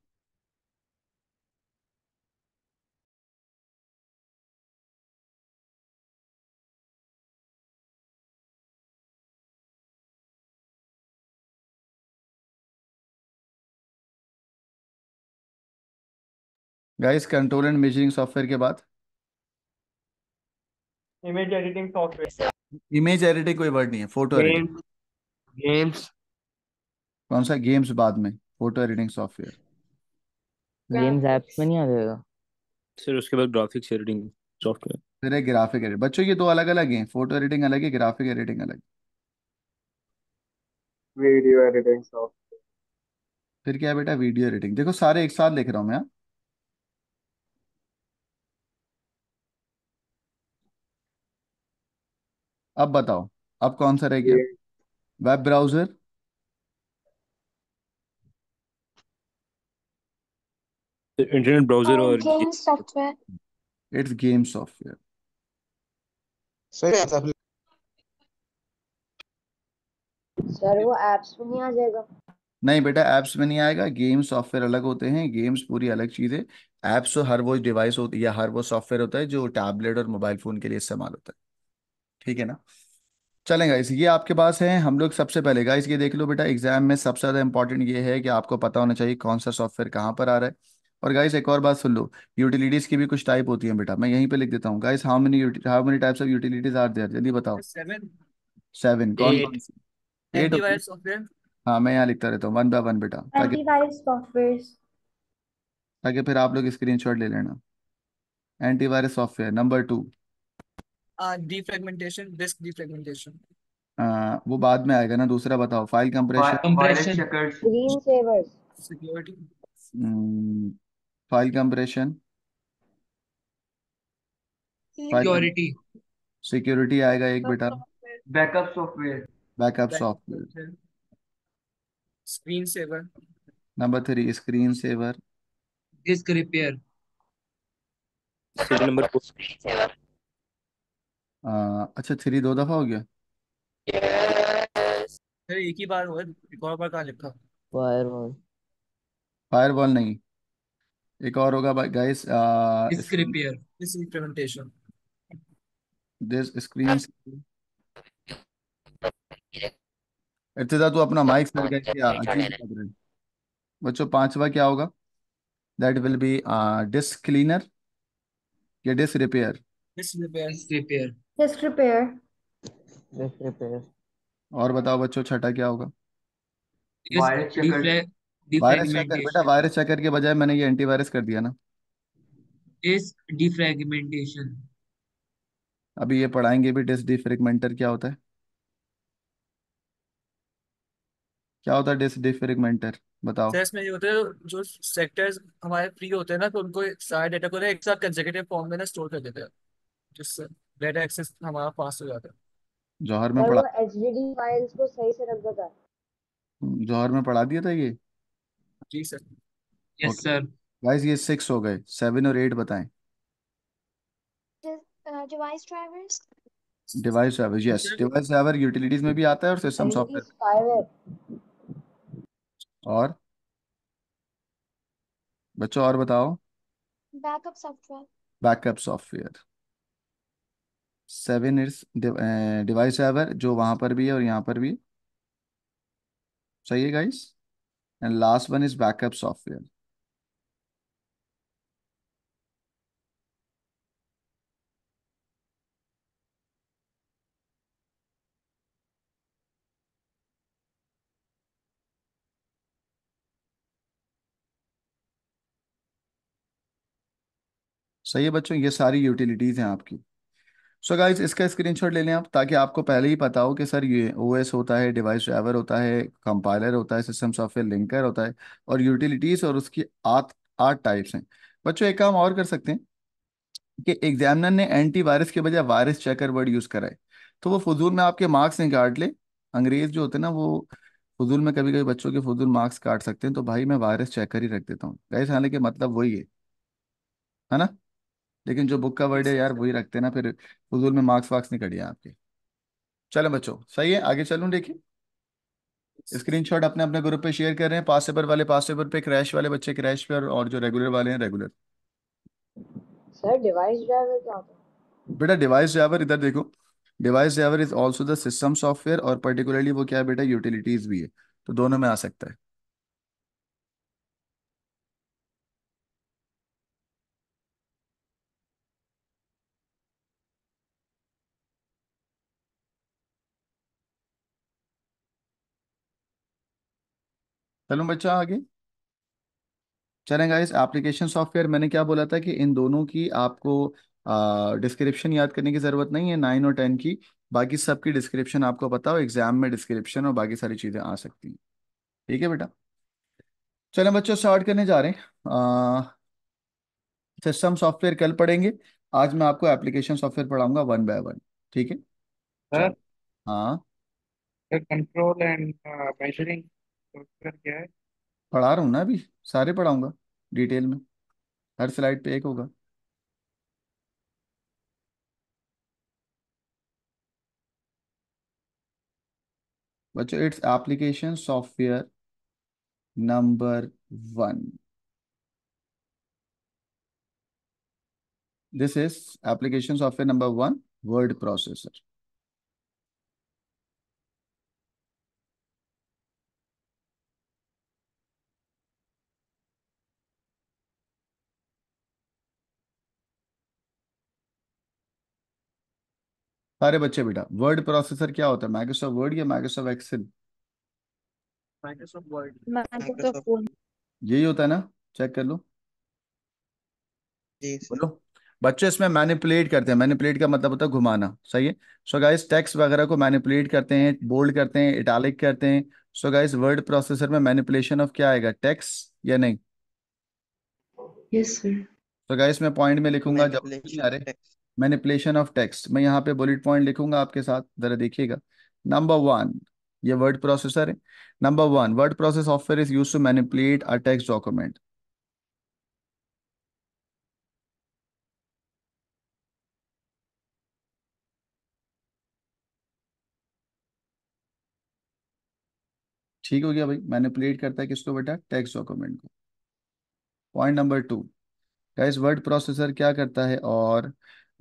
guys control and measuring software के बाद image editing software image editing कोई वर्ड नहीं है फोटो एडिटिंग गेम्स कौन सा गेम्स बाद में photo editing software games apps में नहीं आ जाएगा सर उसके बाद ग्राफिक्स एडिटिंग सॉफ्टवेयर फिर ग्राफिक एडिटिंग बच्चों ये दो अलग अलग हैं फोटो एडिटिंग अलग है ग्राफिक एडिटिंग अलग वीडियो एडिटिंग सॉफ्टवेयर फिर क्या बेटा वीडियो एडिटिंग देखो सारे एक साथ लिख रहा हूँ मैं हाँ। अब बताओ अब कौन सा रह गया वेब ब्राउजर इंटरनेट ब्राउजर हाँ, और game software it's game software sir वो एप्स में नहीं आ जाएगा नहीं बेटा ऐप्स में नहीं आएगा गेम सॉफ्टवेयर अलग होते हैं गेम्स पूरी अलग चीज़ है एप्स तो हर वो डिवाइस होती है हर वो सॉफ्टवेयर होता है जो टैबलेट और मोबाइल फ़ोन के लिए इस्तेमाल होता है ठीक है ना चलें गाइस ये आपके पास है हम लोग सबसे पहले गाइस ये देख लो बेटा एग्जाम में सबसे ज़्यादा इंपॉर्टेंट ये है कि आपको पता होना चाहिए कौन सा सॉफ्टवेयर कहाँ पर आ रहा है और गाइस एक और बात सुन लो यूटिलिटीज की भी कुछ टाइप होती है बेटा मैं यहीं पे लिख देता हूँ guys how many how many types of utilities are there जल्दी बताओ सेवन कौन एट सॉफ्टवेयर हाँ मैं यहाँ लिखता रहता हूँ वन बाय वन बेटा ताकि फिर आप लोग स्क्रीनशॉट ले लेना antivirus software number two defragmentation disk defragmentation वो बाद में आएगा ना दूसरा बताओ file compression compression green savers security file compression security security आएगा एक बेटा backup software backup software screen saver number three screen saver disk repair number four आ, अच्छा थ्री दो दफा हो गया यस फिर एक ही बार हुआ एक और बार कहाँ लिखा फायरवॉल फायरवॉल नहीं एक और होगा guys disk implementation this screen तू अपना माइक क्या बच्चों पांचवा क्या होगा that will be disk cleaner या disk repair disk repair just repair just repair और बताओ बच्चों छठा क्या होगा वायरस चेकर बेटा वायरस चेकर के बजाय मैंने ये एंटीवायरस कर दिया ना डिस्क डिफ्रेगमेंटेशन अभी ये पढ़ाएंगे भी डिस्क डिफ्रेगमेंटर क्या होता है क्या होता है डिस्क डिफ्रेगमेंटर बताओ सर इसमें ये होता है जो सेक्टर्स हमारे फ्री होते हैं ना तो उनको सारे डेटा को ना एक साथ कंसेक्यूटिव फॉर्म में ना स्टोर कर देते हैं जिससे डेटा एक्सेस हमारा फास्ट हो जाता है जौहर में और पढ़ा वो एचडीडी फाइल्स को सही से रख देता है जौहर में पढ़ा दिया था ये जी सर यस सर गाइस ये सिक्स हो गए सेवन और एट बताएं device drivers device drivers yes device driver utilities में भी आता है और सिस्टम सॉफ्टवेयर e और बच्चों और बताओ backup software backup software seven it's device ever जो वहां पर भी है और यहाँ पर भी सही है guys and last one is backup software सही है बच्चों ये सारी यूटिलिटीज़ हैं आपकी सो so गाइज इसका स्क्रीनशॉट ले लें आप ताकि आपको पहले ही पता हो कि सर ये ओएस होता है डिवाइस ड्राइवर होता है कंपाइलर होता है सिस्टम सॉफ्टवेयर लिंकर होता है और यूटिलिटीज़ और उसकी आठ आठ टाइप्स हैं बच्चों एक काम और कर सकते हैं कि एग्जामिनर ने एंटीवायरस के बजाय वायरस चेकर वर्ड यूज़ कराए तो वो फजूल में आपके मार्क्स नहीं काट ले अंग्रेज जो होते हैं ना वो फजूल में कभी कभी बच्चों के फजूल मार्क्स काट सकते हैं तो भाई मैं वायरस चेकर ही रख देता हूँ गाइज हालांकि मतलब वही है है ना लेकिन जो बुक का वर्ड है अच्छा। यार वही रखते ना फिर फजूल में मार्क्स वार्क्स नहीं कटिए आपके चलो बच्चों सही है आगे चलू देखिए स्क्रीनशॉट अपने अपने ग्रुप पे शेयर कर रहे हैं पास वाले पास पे क्रैश वाले बच्चे क्रैश पे और जो रेगुलर वाले हैं रेगुलर सर डिवाइस ड्राइवर बेटा डिवाइस ड्राइवर इधर देखो device driver is also the system software और पर्टिकुलरली वो क्या है बेटा यूटिलिटीज भी है तो दोनों में आ सकता है चलो बच्चा आगे चलें गाइस एप्लीकेशन सॉफ्टवेयर मैंने क्या बोला था कि इन दोनों की आपको डिस्क्रिप्शन याद करने की ज़रूरत नहीं है नाइन और टेन की बाकी सब की डिस्क्रिप्शन आपको पता हो एग्जाम में डिस्क्रिप्शन और बाकी सारी चीज़ें आ सकती हैं ठीक है बेटा चलें बच्चों स्टार्ट करने जा रहे हैं सिस्टम सॉफ्टवेयर कल पढ़ेंगे आज मैं आपको एप्लीकेशन सॉफ्टवेयर पढ़ाऊंगा वन बाय वन ठीक है सर हाँ कंट्रोल एंड मेजरिंग प्रोसीजर क्या है पढ़ा रहा हूँ ना अभी सारे पढ़ाऊंगा डिटेल में हर स्लाइड पे एक होगा बच्चों it's application software number one this is application software number one word processor सारे बच्चे बेटा वर्ड प्रोसेसर क्या होता है माइक्रोसॉफ्ट वर्ड या Microsoft Excel Microsoft Word Microsoft यही होता है ना चेक कर लो बोलो बच्चों इसमें मैनिपुलेट करते हैं मैनिपुलेट का मतलब होता है घुमाना सही है सो गाइस टेक्स्ट वगैरह को मैनिपुलेट करते हैं बोल्ड करते हैं इटालिक करते हैं सो गाइस वर्ड प्रोसेसर में मैनिपुलेशन ऑफ क्या आएगा टेक्स या नहीं यस सर सो गाइस मैं पॉइंट में लिखूंगा जब अरे मैनिपुलेशन ऑफ टेक्स्ट मैं यहाँ पे बुलेट पॉइंट लिखूंगा आपके साथ जरा देखिएगा नंबर वन ये वर्ड प्रोसेसर है number one word process software is use to manipulate a text document ठीक हो गया भाई मैनिपुलेट करता है किसको बेटा टेक्स्ट डॉक्यूमेंट को point number two guys word processor क्या करता है और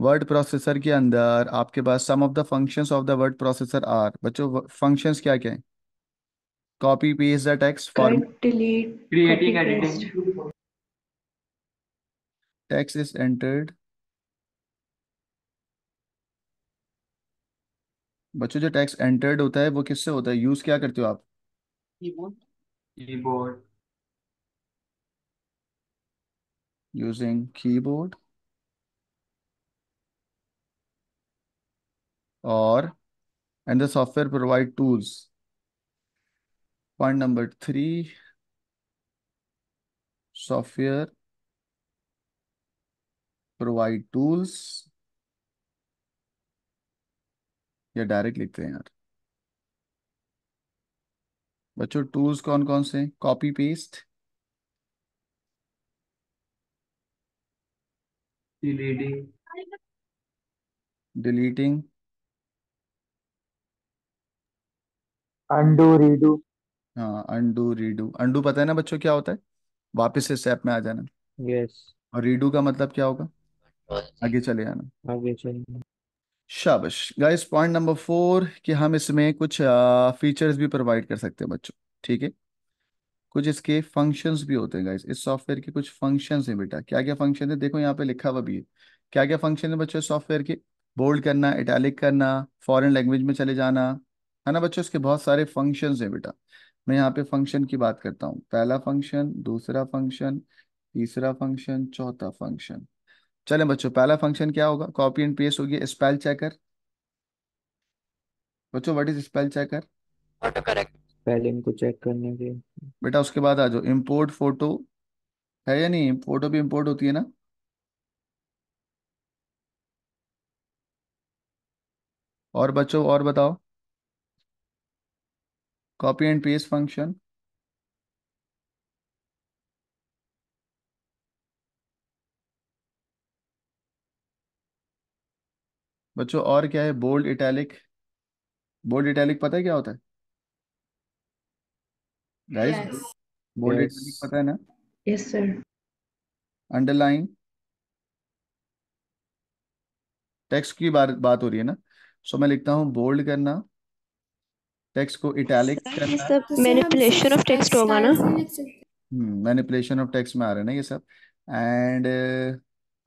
वर्ड प्रोसेसर के अंदर आपके पास some of the functions of the word processor are बच्चों फंक्शंस क्या क्या है copy paste the text form creating editing text is entered बच्चों जो टेक्स्ट एंटर्ड होता है वो किससे होता है यूज क्या करते हो आप keyboard using keyboard or and the software provide tools. Point number three, software provide tools. ये डायरेक्ट लिखते हैं यार बच्चों टूल्स कौन कौन से copy paste deleting deleting undo redo हाँ अंडू रीडू अंडू पता है ना बच्चों क्या होता है वापस इस स्टेप में आ जाना यस और रीडू का मतलब क्या होगा आगे चले जाना आगे चले शाबाश गाइस पॉइंट नंबर फोर कि हम इसमें कुछ फीचर्स भी प्रोवाइड कर सकते हैं बच्चों ठीक है कुछ इसके फंक्शंस भी होते हैं गाइस इस सॉफ्टवेयर के कुछ फंक्शंस हैं बेटा क्या क्या फंक्शन है देखो यहाँ पे लिखा हुआ भी है क्या क्या फंक्शन है बच्चों सॉफ्टवेयर के बोल्ड करना इटैलिक करना फॉरेन लैंग्वेज में चले जाना है ना बच्चों इसके बहुत सारे फंक्शन है बेटा मैं यहाँ पे फंक्शन की बात करता हूँ पहला फंक्शन दूसरा फंक्शन तीसरा फंक्शन चौथा फंक्शन चलें बच्चों पहला फंक्शन क्या होगा कॉपी एंड पेस्ट होगी स्पेल चेकर बच्चों what is spell checker auto correct spelling को चेक करने के बेटा उसके बाद आ जाओ इम्पोर्ट फोटो है या नहीं फोटो भी इम्पोर्ट होती है ना और बच्चों और बताओ copy and paste function बच्चों और क्या है बोल्ड इटैलिक बोल्ड इटैलिक पता है क्या होता है guys yes. Bold yes. Italic पता है ना यस सर अंडरलाइन टेक्स्ट की बात हो रही है ना सो so, मैं लिखता हूं बोल्ड करना टेक्स्ट को इटैलिक मैनिपुलेशन ऑफ टेक्स्ट होगा ना मैनिपुलेशन ऑफ टेक्स्ट में आ रहे हैं ना ये सब एंड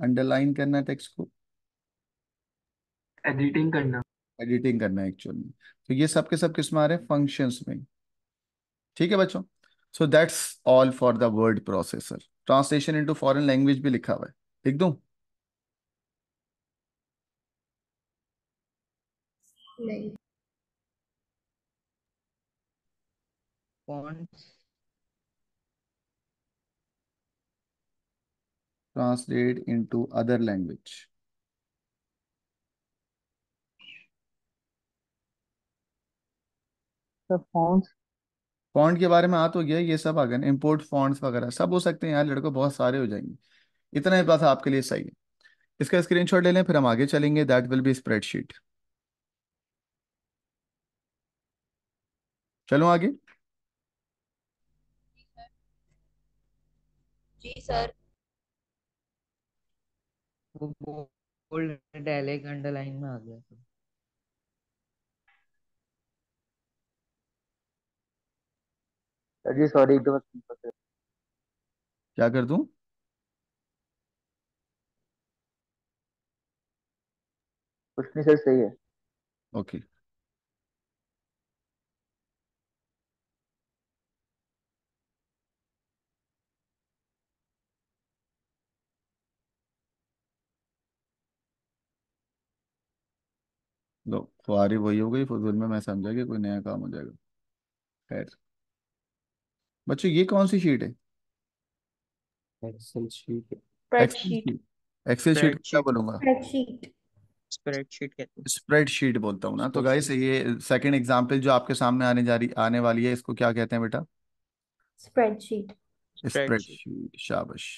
अंडरलाइन uh, करना टेक्स्ट को एडिटिंग करना एडिटिंग करना एक्चुअली तो ये सब के सब किस में आ रहे हैं फंक्शंस में ठीक है बच्चों so that's all for the word processor translation into foreign language भी लिखा हुआ है लिख दूं नहीं points translate into other language fonts font के बारे में आ तो गया ये सब आ गए इम्पोर्ट फॉन्ट्स वगैरह सब हो सकते हैं यार लड़कों बहुत सारे हो जाएंगे इतना ही बात आपके लिए सही है इसका स्क्रीनशॉट ले लें फिर हम आगे चलेंगे दैट विल बी स्प्रेडशीट चलो आगे जी सर वो बोल्ड डायलॉग अंडरलाइन में आ गया था जी सॉरी एक क्या कर दूं कुछ नहीं सर सही है ओके okay. तो वही हो गई फिर में मैं समझा कि कोई नया काम हो जाएगा खैर बच्चों ये कौन सी शीट है एक्सेल शीट एक्सेल शीट क्या बोलूंगा स्प्रेडशीट स्प्रेडशीट बोलता हूँ ना तो गाइस ये सेकंड एग्जांपल जो आपके सामने आने जा रही आने वाली है इसको क्या कहते हैं बेटा स्प्रेडशीट स्प्रेडशीट शाबाश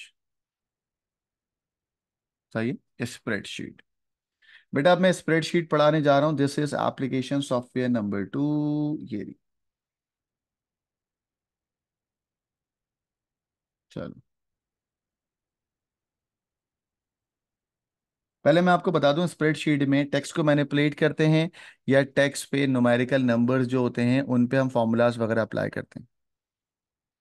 सही स्प्रेडशीट बेटा मैं स्प्रेडशीट पढ़ाने जा रहा हूँ this is application software number two ये चलो पहले मैं आपको बता दूं स्प्रेडशीट में टेक्स्ट को मैनिपुलेट करते हैं या टेक्स्ट पे न्यूमेरिकल नंबर्स जो होते हैं उन पे हम फॉर्मूलाज वगैरह अप्लाई करते हैं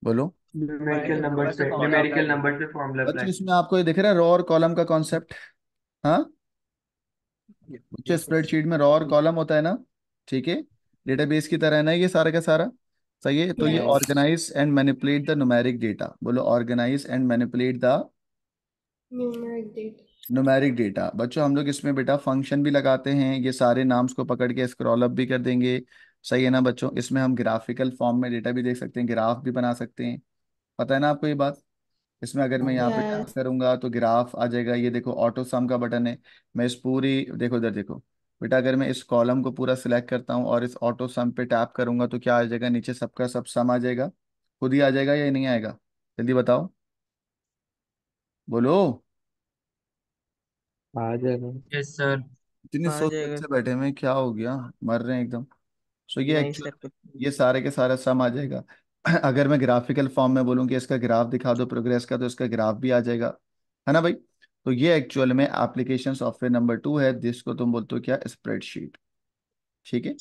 बोलो न्यूमेरिकल नंबर्स पे न्यूमेरिकल नंबर्स पे अच्छा, इसमें आपको ये दिख रहा है रो और कॉलम का कॉन्सेप्ट हाँ बच्चे स्प्रेडशीट में रॉ और कॉलम होता है ना ठीक है डेटाबेस की तरह है ना ये सारा का सारा सही है तो ये organise and manipulate the numeric data बोलो organise and manipulate the numeric data बच्चों हम लोग इसमें बेटा फंक्शन भी लगाते हैं ये सारे नाम्स को पकड़ के स्क्रॉल अप भी कर देंगे सही है ना बच्चों इसमें हम ग्राफिकल फॉर्म में डेटा भी देख सकते हैं ग्राफ भी बना सकते हैं पता है ना आपको ये बात इसमें अगर मैं यहाँ पे टाइप करूंगा तो ग्राफ आ जाएगा ये देखो ऑटो सम का बटन है मैं इस पूरी देखो इधर देखो बेटा अगर मैं इस कॉलम को पूरा सिलेक्ट करता हूँ और इस ऑटो सम पे टैप करूंगा तो क्या आ जाएगा नीचे सबका सब सम आ जाएगा खुद ही आ जाएगा या नहीं आएगा जल्दी बताओ बोलो आ जाएगा यस सर इतनी आ सोच जाएगा बैठे में क्या हो गया मर रहे हैं एकदम सो ये एक्चुअली ये सारे के सारे सम आ जाएगा अगर मैं ग्राफिकल फॉर्म में बोलूँ कि इसका ग्राफ दिखा दो प्रोग्रेस का तो इसका ग्राफ भी आ जाएगा है ना भाई तो ये एक्चुअल में एप्लीकेशन सॉफ्टवेयर नंबर टू है जिसको तुम बोलते हो क्या स्प्रेडशीट ठीक है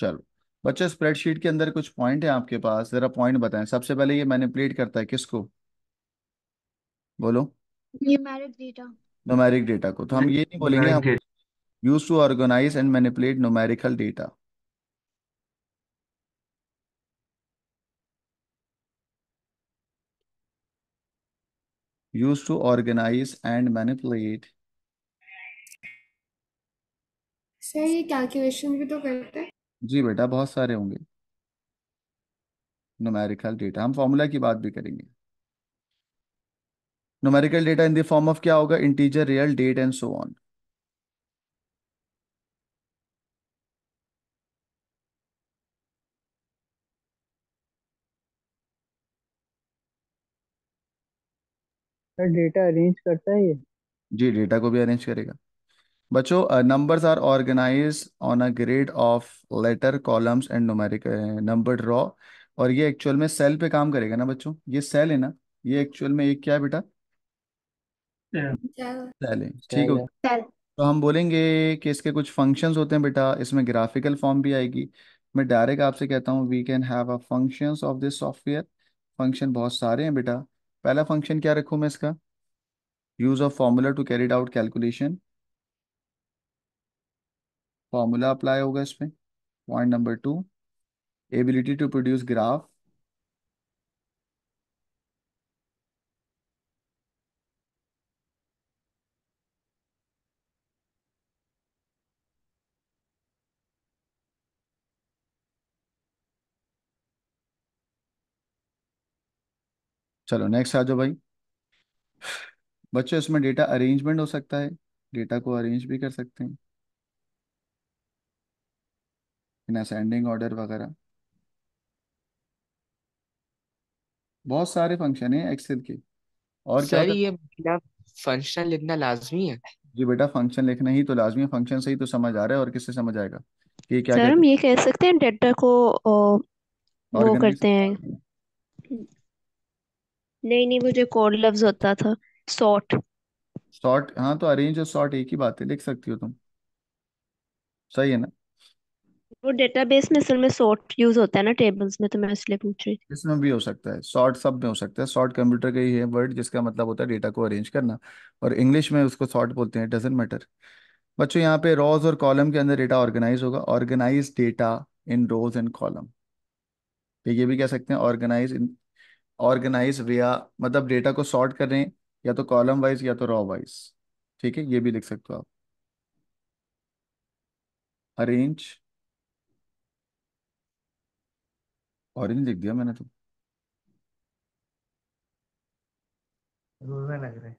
चलो बच्चों स्प्रेडशीट के अंदर कुछ पॉइंट है आपके पास जरा पॉइंट बताएं सबसे पहले ये मैनिपुलेट करता है किसको बोलो न्यूमेरिक डेटा न्यूमेरिक डेटा को तो हम ये नहीं बोलेंगे हम use to organise and manipulate numerical data use to organise and manipulate सही कैलकुलेशन भी तो करते हैं जी बेटा बहुत सारे होंगे नोमेरिकल डेटा हम फॉर्मूला की बात भी करेंगे numerical data in the form of क्या होगा integer real date and so on data arrange करता है ये जी डेटा को भी अरेंज करेगा बच्चों numbers are organise on a grade of letter columns and numeric number row और ये एक्चुअल में सेल पे काम करेगा ना बच्चों ये सेल है ना ये एक्चुअल में एक क्या है बेटा सेल है ठीक है तो हम बोलेंगे कि इसके कुछ फंक्शंस होते हैं बेटा इसमें ग्राफिकल फॉर्म भी आएगी मैं डायरेक्ट आपसे कहता हूँ we can have a functions of this software function बहुत सारे हैं बेटा पहला फंक्शन क्या रखूँ मैं इसका use of formula to carried out calculation formula apply होगा इसमें point number two ability to produce graph चलो नेक्स्ट आ जाओ भाई बच्चों इसमें डेटा अरेंजमेंट हो सकता है डेटा को अरेंज भी कर सकते हैं इन असेंडिंग ऑर्डर वगैरह बहुत सारे फंक्शन है एक्सेल के और क्या सर ये मतलब फंक्शन लिखना लाजमी है जी बेटा फंक्शन लिखना ही तो लाजमी है फंक्शन से ही तो समझ आ रहा है और किससे समझ आएगा कि क्या सर हम ये कह सकते हैं डेटा को ओ, वो करते हैं नहीं नहीं मुझे कोड लव्स होता था सॉर्ट सॉर्ट हाँ तो अरेंज और सॉर्ट एक ही बात है लिख सकती हो तुम सही है ना वो डेटाबेस में असल में सॉर्ट यूज होता है ना टेबल्स में तो मैं इसलिए पूछ रही थी इसमें भी हो सकता है सॉर्ट सब में हो सकता है सॉर्ट कंप्यूटर का ही है वर्ड जिसका मतलब होता है डेटा को अरेंज करना और इंग्लिश में उसको सॉर्ट बोलते हैं डजेंट मैटर बच्चों यहाँ पे रोज और कॉलम के अंदर डेटा ऑर्गेनाइज होगा organise data in rows and column ठीक ये भी कह सकते हैं ऑर्गेनाइज इन ऑर्गेनाइज विया मतलब डेटा को सॉर्ट कर रहे हैं या तो कॉलम वाइज या तो रॉ वाइज ठीक है ये भी लिख सकते हो आप अरेंज ऑरेंज लिख दिया मैंने तो रूल में लग रहे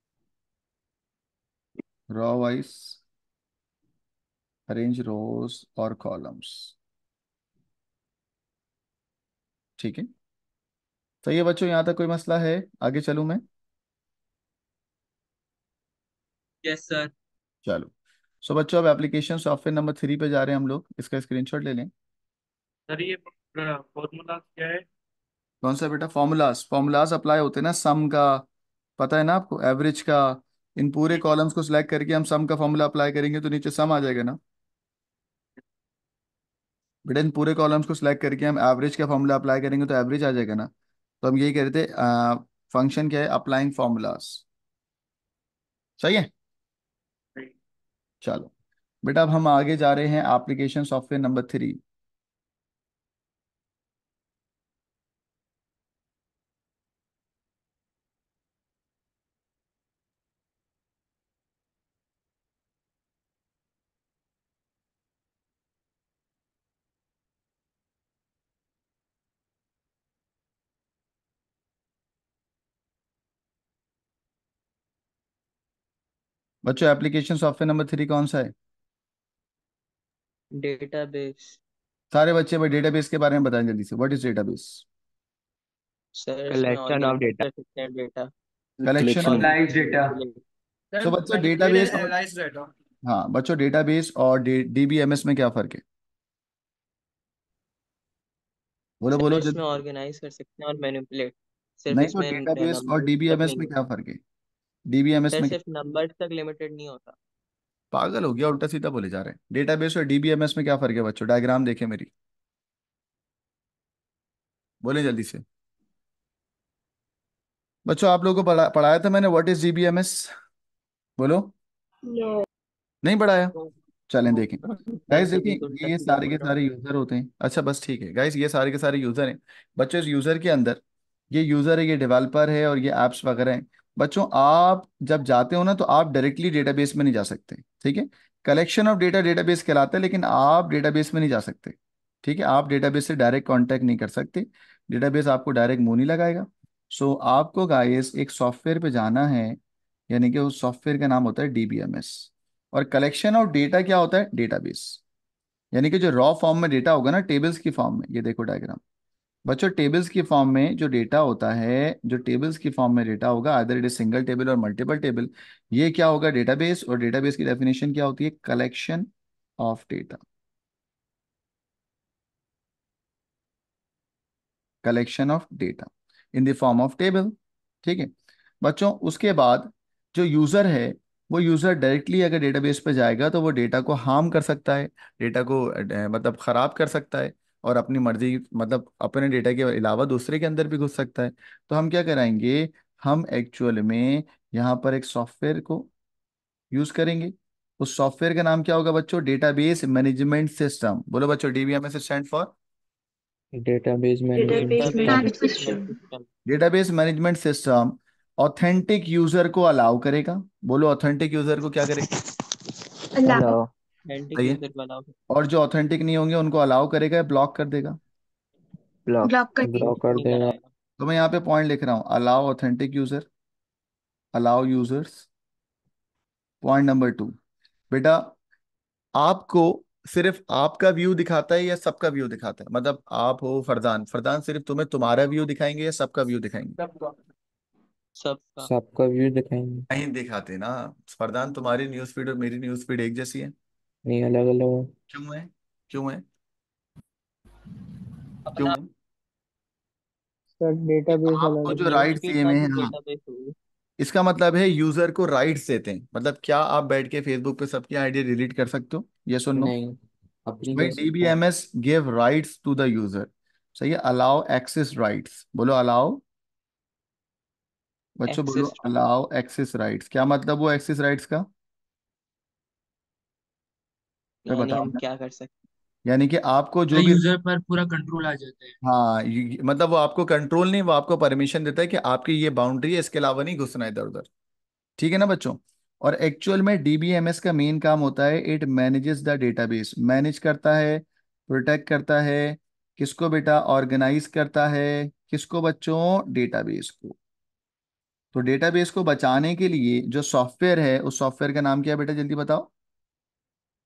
रॉ वाइस अरेंज रोज और कॉलम्स ठीक है सही तो है बच्चों यहाँ तक कोई मसला है आगे चलू मैं यस सर चलो सो बच्चों अब एप्लीकेशन सॉफ्टवेयर नंबर थ्री पे जा रहे हैं हम लोग इसका स्क्रीनशॉट ले लें सर ये फॉर्मूलाज क्या है कौन सा बेटा फॉर्मूलाज फॉर्मूलाज अप्लाई होते हैं ना सम का पता है ना आपको एवरेज का इन पूरे कॉलम्स को सिलेक्ट करके हम सम का फॉर्मूला अप्लाई करेंगे तो नीचे सम आ जाएगा ना बेटा इन पूरे कॉलम्स को सिलेक्ट करके हम एवरेज का फॉर्मूला अप्लाई करेंगे तो एवरेज आ जाएगा ना तो हम यही कह रहे थे फंक्शन क्या है अप्लाइंग फॉर्मूलाज सही है चलो बेटा अब हम आगे जा रहे हैं एप्लीकेशन सॉफ्टवेयर नंबर थ्री बच्चों एप्लीकेशन सॉफ्टवेयर नंबर थ्री कौन सा है डेटाबेस सारे बच्चे भाई डेटाबेस के बारे में बताएं जल्दी से what is database collection of data collection of data तो बच्चों डेटाबेस हाँ बच्चों डेटाबेस और डीबीएमएस में क्या फर्क है बोलो बोलो ऑर्गेनाइज कर सकते हैं और मैनिपुलेट सिर्फ तो इसमें डेटाबेस और डीबीएमएस में क्या फर्क है डीबीएमएस में सिर्फ नंबर्स तक लिमिटेड नहीं होता पागल हो गया उल्टा सीधा बोले जा रहे हैं डेटाबेस और डीबीएमएस में क्या फर्क है बच्चों डायग्राम देखे मेरी बोले जल्दी से बच्चों आप लोगों को पढ़ा, पढ़ाया था मैंने व्हाट इज डीबीएमएस बोलो no. नहीं पढ़ाया चलें देखें गाइस देखिए ये सारे के सारे यूजर होते हैं अच्छा बस ठीक है गाइस ये सारे के सारे यूजर हैं बच्चों इस यूजर के अंदर ये यूजर है ये डेवलपर है और ये एप्स वगैरह हैं बच्चों आप जब जाते हो ना तो आप डायरेक्टली डेटाबेस में नहीं जा सकते ठीक है कलेक्शन ऑफ डेटा डेटाबेस कहलाता है लेकिन आप डेटाबेस में नहीं जा सकते ठीक है आप डेटाबेस से डायरेक्ट कांटेक्ट नहीं कर सकते डेटाबेस आपको डायरेक्ट मुंह नहीं लगाएगा सो so, आपको गाइस एक सॉफ्टवेयर पे जाना है यानी कि उस सॉफ्टवेयर का नाम होता है डी और कलेक्शन ऑफ डेटा क्या होता है डेटाबेस यानी कि जो रॉ फॉर्म में डेटा होगा ना टेबल्स की फॉर्म में ये देखो डायग्राम बच्चों टेबल्स की फॉर्म में जो डेटा होता है जो टेबल्स की फॉर्म में डेटा होगा other it is single table और मल्टीपल टेबल ये क्या होगा डेटाबेस और डेटाबेस की डेफिनेशन क्या होती है collection of data collection of data in the form of table ठीक है बच्चों उसके बाद जो यूजर है वो यूज़र डायरेक्टली अगर डेटाबेस पे जाएगा तो वो डेटा को हार्म कर सकता है डेटा को मतलब ख़राब कर सकता है और अपनी मर्जी मतलब अपने डेटा के अलावा दूसरे के अंदर भी घुस सकता है तो हम क्या कराएंगे हम एक्चुअल में यहाँ पर एक सॉफ्टवेयर को यूज करेंगे उस सॉफ्टवेयर का नाम क्या होगा बच्चों डेटाबेस मैनेजमेंट सिस्टम बोलो बच्चों DBMS stand for database management database management system authentic user को अलाउ करेगा बोलो ऑथेंटिक यूजर को क्या करेगा और जो ऑथेंटिक नहीं होंगे उनको अलाउ करेगा या ब्लॉक कर देगा ब्लॉक कर ब्लॉक कर देगा तो मैं यहाँ पे पॉइंट लिख रहा हूँ allow authentic user allow users point number two बेटा आपको सिर्फ आपका व्यू दिखाता है या सबका व्यू दिखाता है मतलब आप हो फरदान फरदान सिर्फ तुम्हें तुम्हारा व्यू दिखाएंगे या सबका व्यू दिखाएंगे सबका सबका व्यू दिखाएंगे नहीं दिखाते ना फरदान तुम्हारी न्यूज फीड और मेरी न्यूज फीड एक जैसी है नहीं अलग अलग है क्यों है क्यों है क्यों है सर डेटाबेस अलग आपको जो अलग राइट्स उसके दिए हुए हैं हाँ डेटाबेस होगी इसका मतलब है यूजर को राइट्स देते हैं मतलब क्या आप बैठ के फेसबुक पे सबकी आईडी डिलीट कर सकते हो यस और नो नहीं अपनी नहीं भाई कर सकता give rights to the user सही है अलाउ एक्सेस राइट्स बोलो अलाउ बच्चों बोलो अलाउ एक्सेस राइट्स क्या मतलब वो एक्सेस राइट्स का मैं यानी हम क्या कर सकते यानी कि आपको जो तो भी यूजर पर पूरा कंट्रोल आ जाता है हाँ मतलब वो आपको कंट्रोल नहीं वो आपको परमिशन देता है कि आपकी ये बाउंड्री है इसके अलावा नहीं घुसना इधर उधर ठीक है ना बच्चों और एक्चुअल में डीबीएमएस का मेन काम होता है it manages the database manage करता है प्रोटेक्ट करता है किसको बेटा ऑर्गेनाइज करता है किसको बच्चों डेटाबेस को तो डेटाबेस को बचाने के लिए जो सॉफ्टवेयर है उस सॉफ्टवेयर का नाम क्या है बेटा जल्दी बताओ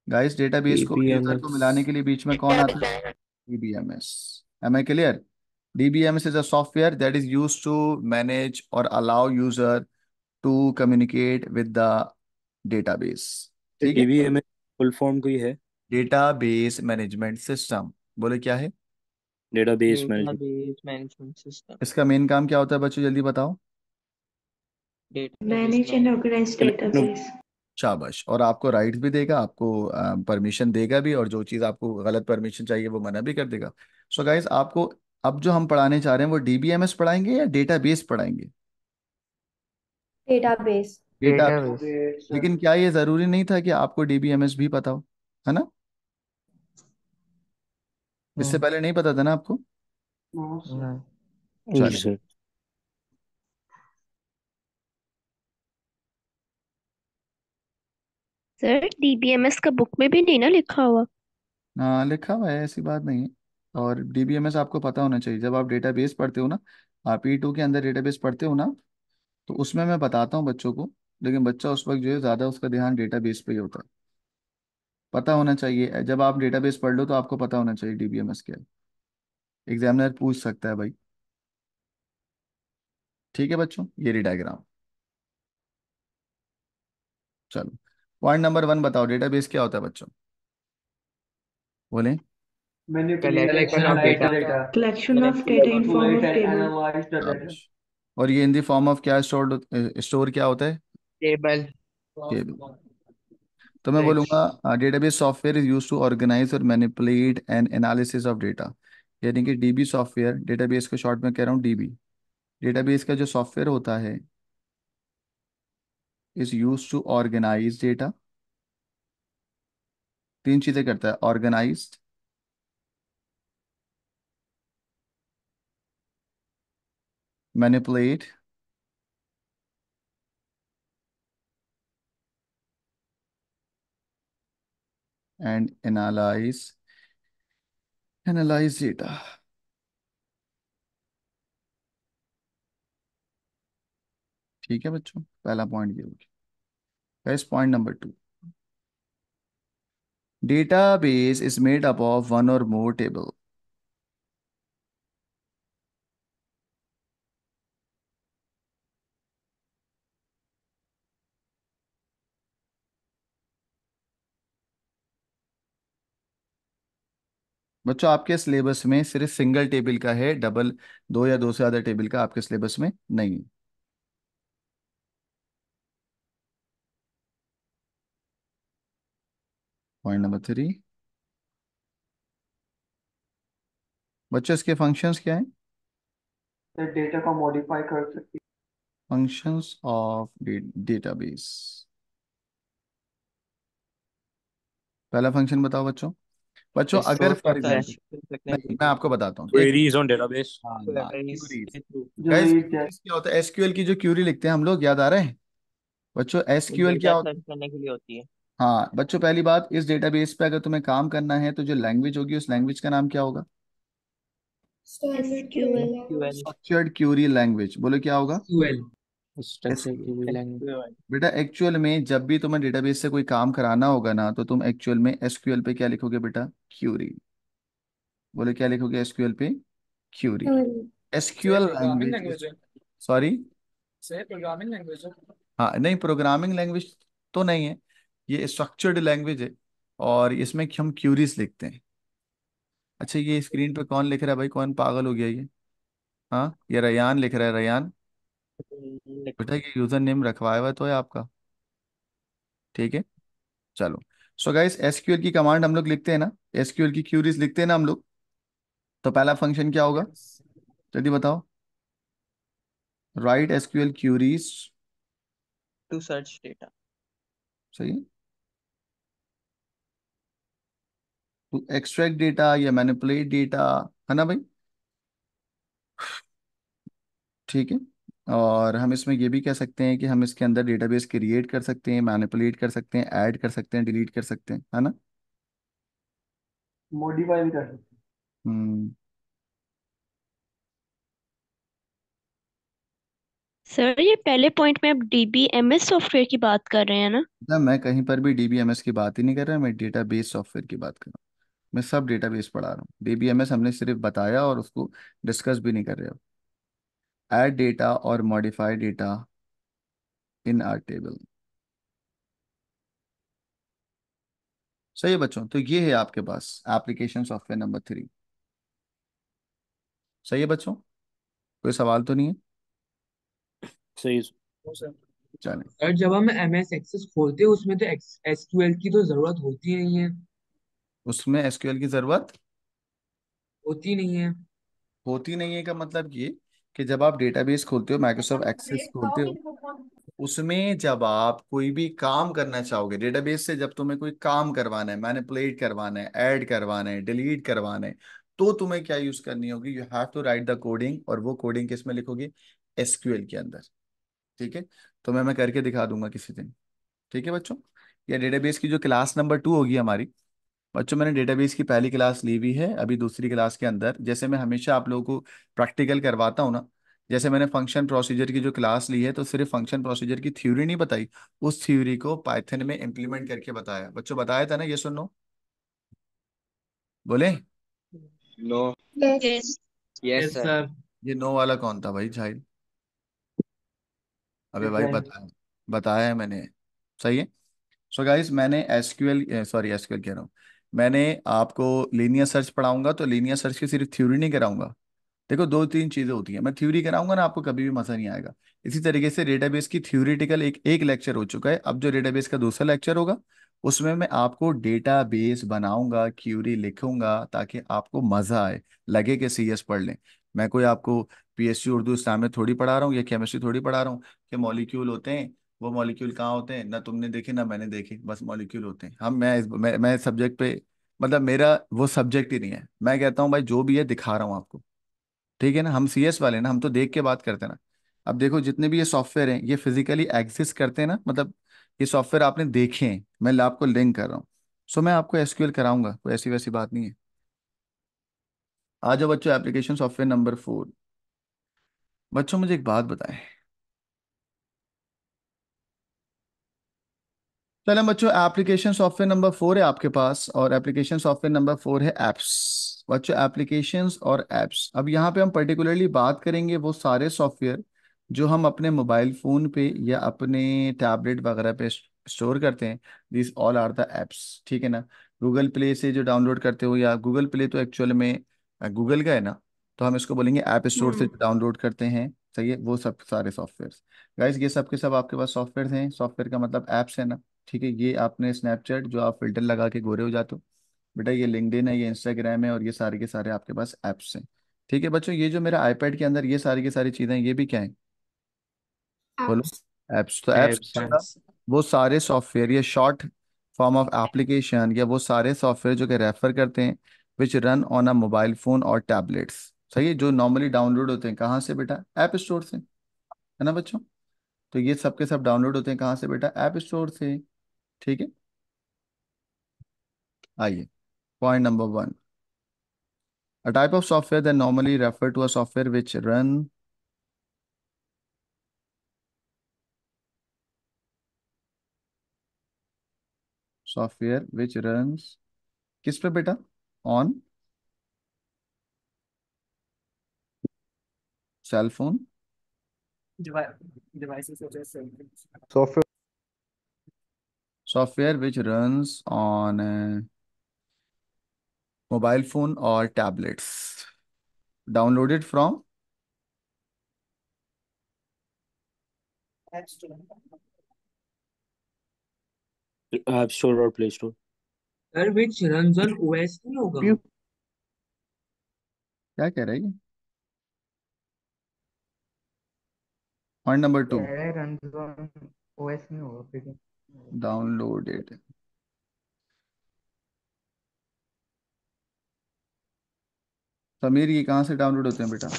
गाइस डेटाबेस को यूजर को मिलाने के लिए बीच में कौन आता है DBMS am I clear DBMS is a software that is used to manage और allow user to communicate with the database ठीक है डीबीएमएस फुल फॉर्म कोई है डेटाबेस मैनेजमेंट सिस्टम बोले क्या है डेटाबेस मैनेजमेंट सिस्टम इसका मेन काम क्या होता है बच्चों जल्दी बताओ मैनेज एंड ऑर्गेनाइज डेटाबेस शाबाश और आपको राइट्स भी देगा आपको परमिशन देगा भी और जो चीज़ आपको गलत परमिशन चाहिए वो मना भी कर देगा सो so गाइज आपको अब जो हम पढ़ाने चाह रहे हैं वो डीबीएमएस पढ़ाएंगे या बेस पढ़ाएंगे डेटा लेकिन क्या ये जरूरी नहीं था कि आपको डीबीएमएस भी पता हो है ना इससे हाँ। पहले नहीं पता था ना आपको हाँ, सर डीबीएमएस का बुक में भी नहीं ना लिखा हुआ हाँ लिखा हुआ है ऐसी बात नहीं है और डीबीएमएस आपको पता होना चाहिए जब आप डेटाबेस पढ़ते हो ना आप ई टू के अंदर डेटाबेस पढ़ते हो ना तो उसमें मैं बताता हूँ बच्चों को लेकिन बच्चा उस वक्त जो है ज़्यादा उसका ध्यान डेटाबेस पे ही होता है पता होना चाहिए जब आप डेटाबेस पढ़ लो तो आपको पता होना चाहिए डीबीएमएस क्या एग्जामिनर पूछ सकता है भाई ठीक है बच्चों ये रही डायग्राम चलो पॉइंट नंबर वन बताओ डेटाबेस क्या होता है बच्चों बोले तो और ये इन दी फॉर्म ऑफ क्या स्टोर स्टोर क्या होता है टेबल टेबल तो मैं बोलूंगा database software is used to organise और manipulate and analysis of data यानी कि डीबी सॉफ्टवेयर डेटाबेस के शॉर्ट में कह रहा हूँ डीबी डेटाबेस का जो सॉफ्टवेयर होता है is use to organise data तीन चीजें करता है organise manipulate and analyse analyse data ठीक है बच्चों पहला पॉइंट ये हो गया guys point number two database is made up of one और मोर टेबल बच्चों आपके सिलेबस में सिर्फ सिंगल टेबल का है डबल दो या दो से ज्यादा टेबल का आपके सिलेबस में नहीं है पॉइंट नंबर थ्री बच्चों इसके फंक्शंस क्या हैं डेटा को मॉडिफाई कर सकती फंक्शंस ऑफ डेटाबेस पहला फंक्शन बताओ बच्चों बच्चों अगर फॉर मैं आपको बताता हूँ क्वेरीज ऑन डेटाबेस क्या होता है एसक्यूएल की जो क्यूरी लिखते हैं हम लोग याद आ रहे हैं बच्चों एसक्यूएल क्या होता है करने के लिए होती है हाँ बच्चों पहली बात इस डेटाबेस पे अगर तुम्हें काम करना है तो जो लैंग्वेज होगी उस लैंग्वेज का नाम क्या होगा स्ट्रक्चर्ड क्यूरी लैंग्वेज बोलो क्या होगा बेटा एक्चुअल में जब भी तुम्हें डेटाबेस से कोई काम कराना होगा ना तो तुम एक्चुअल में एसक्यूएल पे क्या लिखोगे बेटा क्यूरी बोले क्या लिखोगे एसक्यूएल पे क्यूरी एसक्यूएल लैंग्वेज सॉरी हाँ नहीं प्रोग्रामिंग लैंग्वेज तो नहीं है ये स्ट्रक्चर्ड लैंग्वेज है और इसमें हम क्यूरीज लिखते हैं अच्छा ये स्क्रीन पे कौन लिख रहा है भाई कौन पागल हो गया ये हाँ ये रयान लिख रहा है रयान बेटा ये यूजर नेम रखवाया हुआ तो है आपका ठीक है चलो सो गाइस एस की कमांड हम लोग लिखते हैं ना एस की क्यूरीज लिखते हैं ना हम लोग तो पहला फंक्शन क्या होगा जल्दी बताओ write as queries to search data सही टू एक्सट्रैक्ट डेटा या मैनिपुलेट डेटा है ना भाई ठीक है और हम इसमें ये भी कह सकते हैं कि हम इसके अंदर डेटाबेस क्रिएट कर सकते हैं मैनिपुलेट कर सकते हैं ऐड कर सकते हैं डिलीट कर सकते हैं है ना मॉडिफाई भी कर सकते हैं सर हम्म। ये पहले पॉइंट में आप डीबीएमएस सॉफ्टवेयर की बात कर रहे हैं ना ना मैं कहीं पर भी डीबीएमएस की बात ही नहीं कर रहा मैं डेटाबेस सॉफ्टवेयर की बात कर रहा हूँ मैं सब डेटाबेस पढ़ा रहा हूँ डीबीएमएस हमने सिर्फ बताया और उसको डिस्कस भी नहीं कर रहे हो ऐड डेटा और modify data in our table सही है बच्चों तो ये है आपके पास एप्लीकेशन सॉफ्टवेयर नंबर थ्री सही है बच्चों कोई सवाल तो नहीं है सही है चलें जब हम एमएस एक्सेस खोलते हैं उसमें तो एसक्यूएल की तो जरूरत होती नहीं है उसमें एसक्यूएल की जरूरत होती नहीं है होती नहीं है का मतलब ये कि जब आप डेटाबेस खोलते हो माइक्रोसॉफ्ट एक्सेस तो खोलते हो उसमें जब आप कोई भी काम करना चाहोगे डेटाबेस से जब तुम्हें कोई काम करवाना है मैनिपुलेट करवाना है ऐड करवाना है डिलीट करवाना है तो तुम्हें क्या यूज करनी होगी you have to write the coding और वो कोडिंग किस में लिखोगे एसक्यूएल के अंदर ठीक है तो मैं मैं करके दिखा दूंगा किसी दिन ठीक है बच्चों या डेटाबेस की जो क्लास नंबर टू होगी हमारी बच्चों मैंने डेटाबेस की पहली क्लास ली हुई है अभी दूसरी क्लास के अंदर जैसे मैं हमेशा आप लोगों को प्रैक्टिकल करवाता हूँ ना जैसे मैंने फंक्शन प्रोसीजर की जो क्लास ली है तो सिर्फ फंक्शन प्रोसीजर की थ्योरी नहीं बताई उस थ्योरी को पाइथन में इम्प्लीमेंट करके बताया बच्चों बताया था ना ये सुनो बोले नो यस सर ये नो वाला कौन था भाई झाइल अबे भाई बताया बताया है मैंने सही है सो so गाइस मैंने एसक्यूएल सॉरी एसक्यूएल कह रहा हूँ मैंने आपको लीनियर सर्च पढ़ाऊंगा तो लीनियर सर्च की सिर्फ थ्योरी नहीं कराऊंगा देखो दो तीन चीजें होती हैं मैं थ्योरी कराऊंगा ना आपको कभी भी मजा नहीं आएगा इसी तरीके से डेटाबेस की थ्योरिटिकल एक एक लेक्चर हो चुका है अब जो डेटाबेस का दूसरा लेक्चर होगा उसमें मैं आपको डेटाबेस बनाऊंगा क्यूरी लिखूंगा ताकि आपको मजा आए लगे कि सी एस पढ़ लें मैं कोई आपको पीएससी उर्दू इस्लाम में थोड़ी पढ़ा रहा हूँ या केमिस्ट्री थोड़ी पढ़ा रहा हूँ कि मॉलिक्यूल होते हैं वो मॉलिक्यूल कहाँ होते हैं ना तुमने देखे ना मैंने देखे बस मॉलिक्यूल होते हैं हम मैं इस मैं, मैं सब्जेक्ट पे मतलब मेरा वो सब्जेक्ट ही नहीं है मैं कहता हूँ भाई जो भी है दिखा रहा हूँ आपको ठीक है ना हम सी वाले ना हम तो देख के बात करते हैं ना अब देखो जितने भी ये सॉफ्टवेयर हैं ये फिजिकली एग्जिस्ट करते हैं ना मतलब ये सॉफ्टवेयर आपने देखे हैं मैं आपको लिंक कर रहा हूँ सो मैं आपको एसक्यूएल कराऊंगा कोई ऐसी वैसी बात नहीं है आ जाओ बच्चों एप्लीकेशन सॉफ्टवेयर नंबर फोर बच्चों मुझे एक बात बताएं चले बच्चों एप्लीकेशन सॉफ्टवेयर नंबर फोर है आपके पास और एप्लीकेशन सॉफ्टवेयर नंबर फोर है एप्स बच्चों एप्लीकेशन और एप्स अब यहाँ पे हम पर्टिकुलरली बात करेंगे वो सारे सॉफ्टवेयर जो हम अपने मोबाइल फ़ोन पे या अपने टैबलेट वगैरह पे स्टोर करते हैं this all are the apps ठीक है ना गूगल प्ले से जो डाउनलोड करते हो या गूगल प्ले तो एक्चुअल में गूगल का है ना तो हम इसको बोलेंगे ऐप स्टोर से डाउनलोड हम्म। करते हैं सही है वो सब सारे सॉफ्टवेयर गाइज ये सब के सब आपके पास सॉफ्टवेयर हैं सॉफ्टवेयर का मतलब ऐप्स है ना ठीक है ये आपने स्नैपचैट जो आप फिल्टर लगा के गोरे हो जाते हो बेटा ये लिंकडिन है ये इंस्टाग्राम है और ये सारे के सारे आपके पास एप्स हैं ठीक है बच्चों ये जो मेरा आईपैड के अंदर ये सारी की सारी चीजें ये भी क्या है बोलो एप्स तो एप्स वो सारे सॉफ्टवेयर ये शॉर्ट फॉर्म ऑफ एप्लीकेशन या वो सारे सॉफ्टवेयर जो के रेफर करते हैं which run on a mobile phone और टैबलेट्स सही है जो नॉर्मली डाउनलोड होते हैं कहाँ से बेटा ऐप स्टोर से है ना बच्चों तो ये सब के सब डाउनलोड होते हैं कहाँ से बेटा ऐप स्टोर से ठीक है आइए point number one a type of software that normally refer to a software which run software which run किस पे बेटा on cellphone device software Software which runs on uh, mobile phone or tablets. Downloaded from? App Store. App Store or Play Store. Sir, which runs on OS नहीं होगा? क्या कह रहा है ये? Point number two. Run on OS नहीं होगा downloaded Sameer ये कहां से डाउनलोड होते हैं बेटा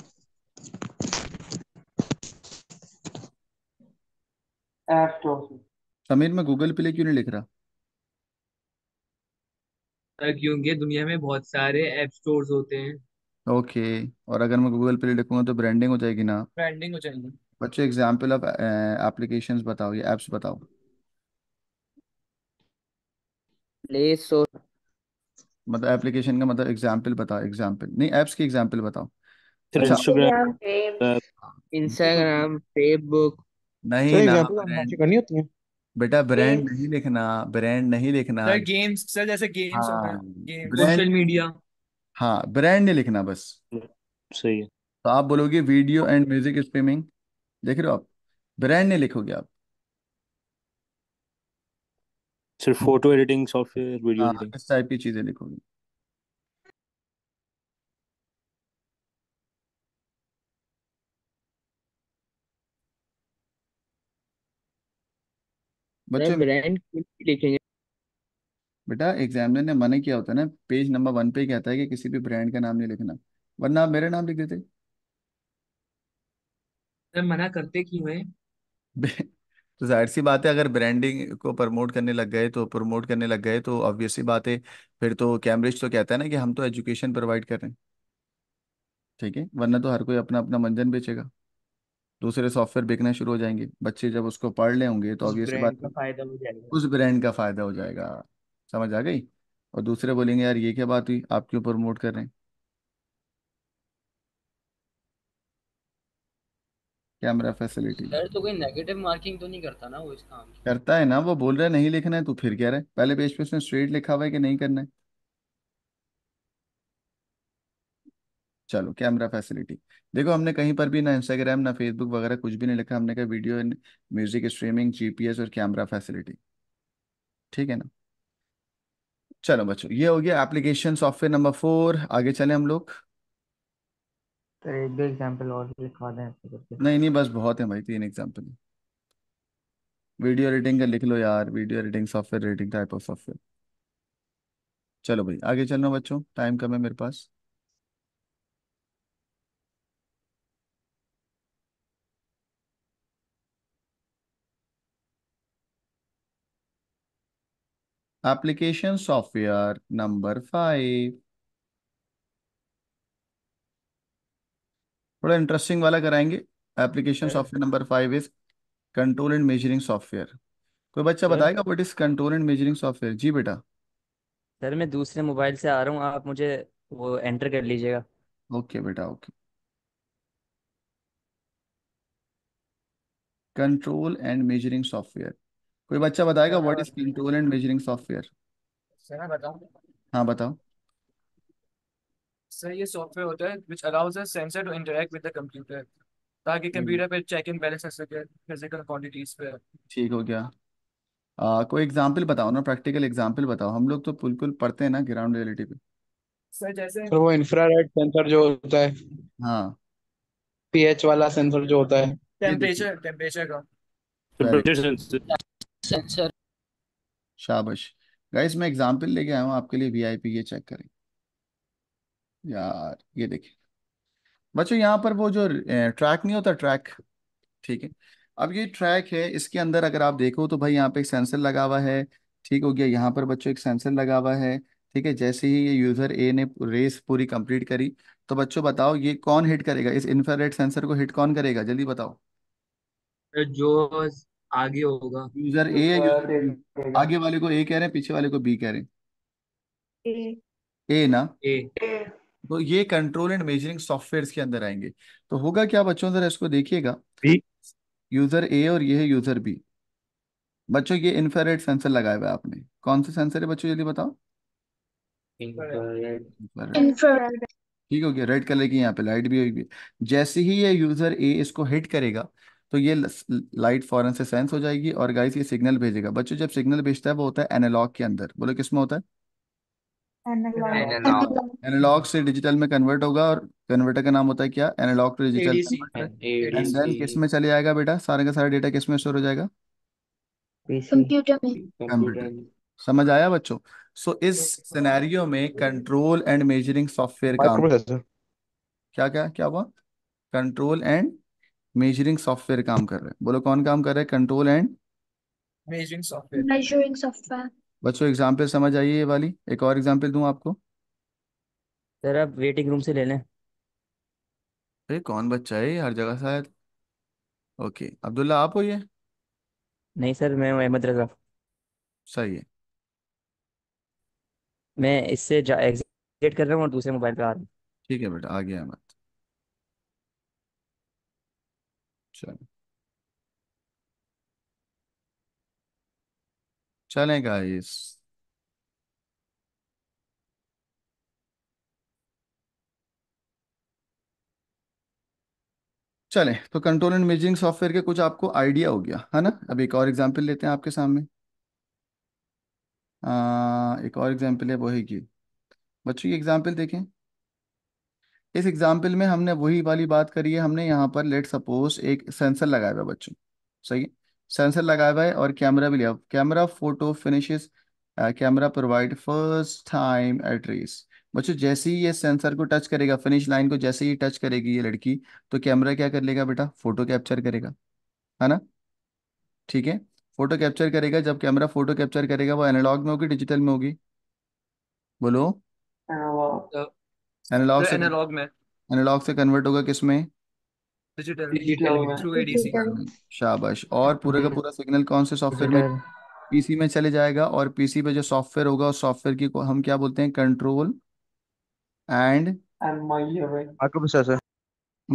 समीर मैं गूगल प्ले क्यों नहीं लिख रहा क्योंकि दुनिया में बहुत सारे ऐप स्टोर्स होते हैं ओके और अगर मैं गूगल पे लिखूंगा तो ब्रांडिंग हो जाएगी ना ब्रांडिंग हो जाएगी बच्चों एग्जाम्पल ऑफ एप्लीकेशंस बताओ ये एप्स बताओ प्ले सो मतलब एप्लीकेशन का मतलब एग्जांपल बताओ एग्जांपल अच्छा। नहीं एप्स की एग्जांपल बताओ अच्छा इंस्टाग्राम इंस्टाग्राम फेसबुक नहीं ना एग्जांपल मैच करनी होती है बेटा ब्रांड Games. नहीं लिखना ब्रांड नहीं लिखना सर गेम्स सर जैसे गेम्स हो गए हाँ गेम्स ब्रांड सोशल मीडिया हाँ ब्रांड नहीं लिखना बस सही है तो आप बोलोगे वीडियो एंड म्यूजिक स्ट्रीमिंग देख रहे हो आप ब्रांड नहीं लिखोगे आप सिर्फ फोटो एडिटिंग सॉफ्टवेयर वीडियो हाँ, इस टाइप की चीजें लिखोगे बच्चे ब्रांड लिखेंगे बेटा एग्जामिनर ने मना किया होता है ना पेज नंबर वन पे कहता है कि किसी भी ब्रांड का नाम नहीं लिखना वरना आप मेरा नाम लिख देते मना करते क्यों है तो जाहिर सी बात है अगर ब्रांडिंग को प्रमोट करने लग गए तो प्रमोट करने लग गए तो ऑब्वियसली बात है फिर तो कैम्ब्रिज तो कहता है ना कि हम तो एजुकेशन प्रोवाइड कर रहे हैं ठीक है वरना तो हर कोई अपना अपना मंजन बेचेगा दूसरे सॉफ्टवेयर बेचना शुरू हो जाएंगे बच्चे जब उसको पढ़ ले होंगे तो ऑब्वियसली बात का फायदा हो जाएगा उस ब्रांड का फायदा हो जाएगा समझ आ गई और दूसरे बोलेंगे यार ये क्या बात हुई आप क्यों प्रमोट कर रहे हैं कैमरा फैसिलिटी सर तो कोई नेगेटिव मार्किंग तो नहीं करता ना वो इस काम की करता है ना वो बोल रहा है नहीं लिखना है तू फिर कह रहा है पहले पेज पे उसने स्ट्रेट लिखा हुआ है कि नहीं करना है चलो कैमरा फैसिलिटी देखो हमने कहीं पर भी ना इंस्टाग्राम ना फेसबुक वगैरह कुछ भी नहीं लिखा हमने कहा वीडियो म्यूजिक स्ट्रीमिंग जीपीएस और कैमरा फैसिलिटी ठीक है ना चलो बच्चों ये हो गया एप्लीकेशन सॉफ्टवेयर नंबर फोर आगे चले हम लोग तो एक दो एग्जांपल और लिखवा दें नहीं नहीं बस बहुत है भाई तीन एग्जांपल वीडियो एडिटिंग का लिख लो यार video editing software editing type of software चलो भाई आगे चलना बच्चों टाइम कम है मेरे पास एप्लीकेशन सॉफ्टवेयर नंबर फाइव थोड़ा इंटरेस्टिंग वाला कराएंगे application software number five is control and measuring software कोई बच्चा सर बताएगा what is control and measuring software जी बेटा सर मैं दूसरे मोबाइल से आ रहा हूँ आप मुझे वो एंटर कर लीजिएगा ओके बेटा okay control and measuring software कोई बच्चा बताएगा what is control and measuring software sir मैं बताऊं हाँ बताओ सर ये सॉफ्टवेयर होता है which allows a sensor to interact with the computer ताकि कंप्यूटर हम्म। पे चेक इन बैलेंस कर सके फिजिकल क्वांटिटीज पे ठीक हो गया आ, कोई एग्जांपल बताओ ना प्रैक्टिकल एग्जांपल बताओ हम लोग तो बिल्कुल पढ़ते हैं ना ग्राउंड रियलिटी पे सर जैसे सर तो वो इंफ्रारेड सेंसर जो होता है हाँ पीएच वाला सेंसर जो होता है टेंपरेचर टेंपरेचर का टेम्परेचर सेंसर शाबाश गाइस मैं एग्जांपल लेके आया हूँ आपके लिए वीआईपी ये चेक करें यार ये देखिए बच्चों यहाँ पर वो जो ट्रैक नहीं होता ट्रैक ठीक है अब ये ट्रैक है इसके अंदर अगर आप देखो तो भाई यहाँ पे एक सेंसर लगा हुआ है ठीक हो गया यहाँ पर बच्चों एक सेंसर लगा हुआ है ठीक है जैसे ही ये यूजर ए ने रेस पूरी कंप्लीट करी तो बच्चों बताओ ये कौन हिट करेगा इस इंफ्रारेड सेंसर को हिट कौन करेगा जल्दी बताओ जो आगे होगा यूजर ए यूजर आगे वाले को ए कह रहे हैं पीछे वाले को बी कह रहे हैं ए ए ना ए तो ये कंट्रोल एंड मेजरिंग सॉफ्टवेयर के अंदर आएंगे तो होगा क्या बच्चों जरा इसको देखिएगा यूजर ए और ये है यूजर बी बच्चों ये इंफ्रारेड सेंसर लगाया हुआ आपने कौन से सेंसर है बच्चों जल्दी बताओ ठीक हो गया रेड कलर की यहाँ पे लाइट भी होगी जैसे ही ये यूजर ए इसको हिट करेगा तो ये लाइट फॉरन से सेंस हो जाएगी और गाइस ये सिग्नल भेजेगा बच्चों जब सिग्नल भेजता है वो होता है एनालॉग के अंदर बोलो किसमें होता है एनालॉग एनालॉग से डिजिटल में कन्वर्ट होगा और कन्वर्टर का नाम होता है क्या analogue to digital and then किस में चले जाएगा बेटा सारे का सारा डेटा किस में स्टोर हो जाएगा कंप्यूटर में कंप्यूटर समझ आया बच्चों सो so, इस सिनेरियो में कंट्रोल एंड मेजरिंग सॉफ्टवेयर का क्या क्या क्या हुआ कंट्रोल एंड मेजरिंग सॉफ्टवेयर काम कर रहे हैं बोलो कौन काम कर रहे हैं control and measuring software measuring software बच्चों एग्जाम्पल समझ आई ये वाली एक और एग्जाम्पल दूं आपको सर आप वेटिंग रूम से ले लें अरे कौन बच्चा है हर जगह शायद ओके अब्दुल्ला आप हो ये नहीं सर मैं अहमद रजा सही है मैं इससे एग्जिट कर रहा हूँ और दूसरे मोबाइल पे आ रहा हूँ ठीक है बेटा आ गया मत चलो चले गाइस चले तो कंट्रोल एंड मेजरिंग सॉफ्टवेयर के कुछ आपको आइडिया हो गया है ना अब एक और एग्जांपल लेते हैं आपके सामने आ, एक और एग्जांपल है वही की बच्चों की एग्जांपल देखें इस एग्जांपल में हमने वही वाली बात करी है हमने यहाँ पर लेट सपोज एक सेंसर लगाया हुआ बच्चों सही है सेंसर लगाया हुआ है और कैमरा भी लिया camera photo finishes camera provide first time at race बच्चों जैसे ही ये सेंसर को टच करेगा फिनिश लाइन को जैसे ही टच करेगी ये लड़की तो कैमरा क्या कर लेगा बेटा फोटो कैप्चर करेगा है ना ठीक है फोटो कैप्चर करेगा जब कैमरा फोटो कैप्चर करेगा वो एनालॉग में होगी डिजिटल में होगी बोलो हाँ, तो एनालॉग तो से एनालॉग में एनालॉग से कन्वर्ट होगा किसमें डिजिटल थ्रू एडीसी शाबाश और पूरे का हम्म। पूरा सिग्नल कौन से सॉफ्टवेयर में पीसी में चले जाएगा और पीसी पे जो सॉफ्टवेयर होगा उस सॉफ्टवेयर की हम क्या बोलते हैं control and microprocessor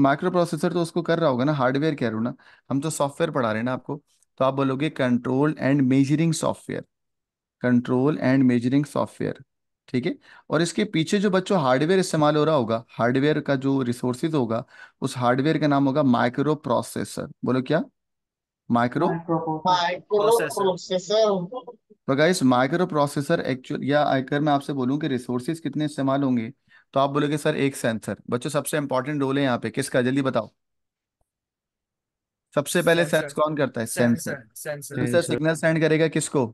microprocessor तो उसको कर रहा होगा ना हार्डवेयर कह रहा हूँ ना हम तो सॉफ्टवेयर पढ़ा रहे हैं ना आपको तो आप बोलोगे control and measuring software control and measuring software ठीक है और इसके पीछे जो बच्चों हार्डवेयर इस्तेमाल हो रहा होगा हार्डवेयर का जो रिसोर्सेज होगा उस हार्डवेयर का नाम होगा माइक्रो प्रोसेसर बोलो क्या माइक्रो प्रोसेसर तो माइक्रो प्रोसेसर एक्चुअल या अगर मैं आपसे बोलूं कि रिसोर्सेज कितने इस्तेमाल होंगे तो आप बोलोगे सर एक सेंसर बच्चों सबसे इंपॉर्टेंट रोल है यहाँ पे किसका जल्दी बताओ सबसे पहले सेंस कौन करता है सेंसर सेंसर तो सिग्नल सेंड करेगा किसको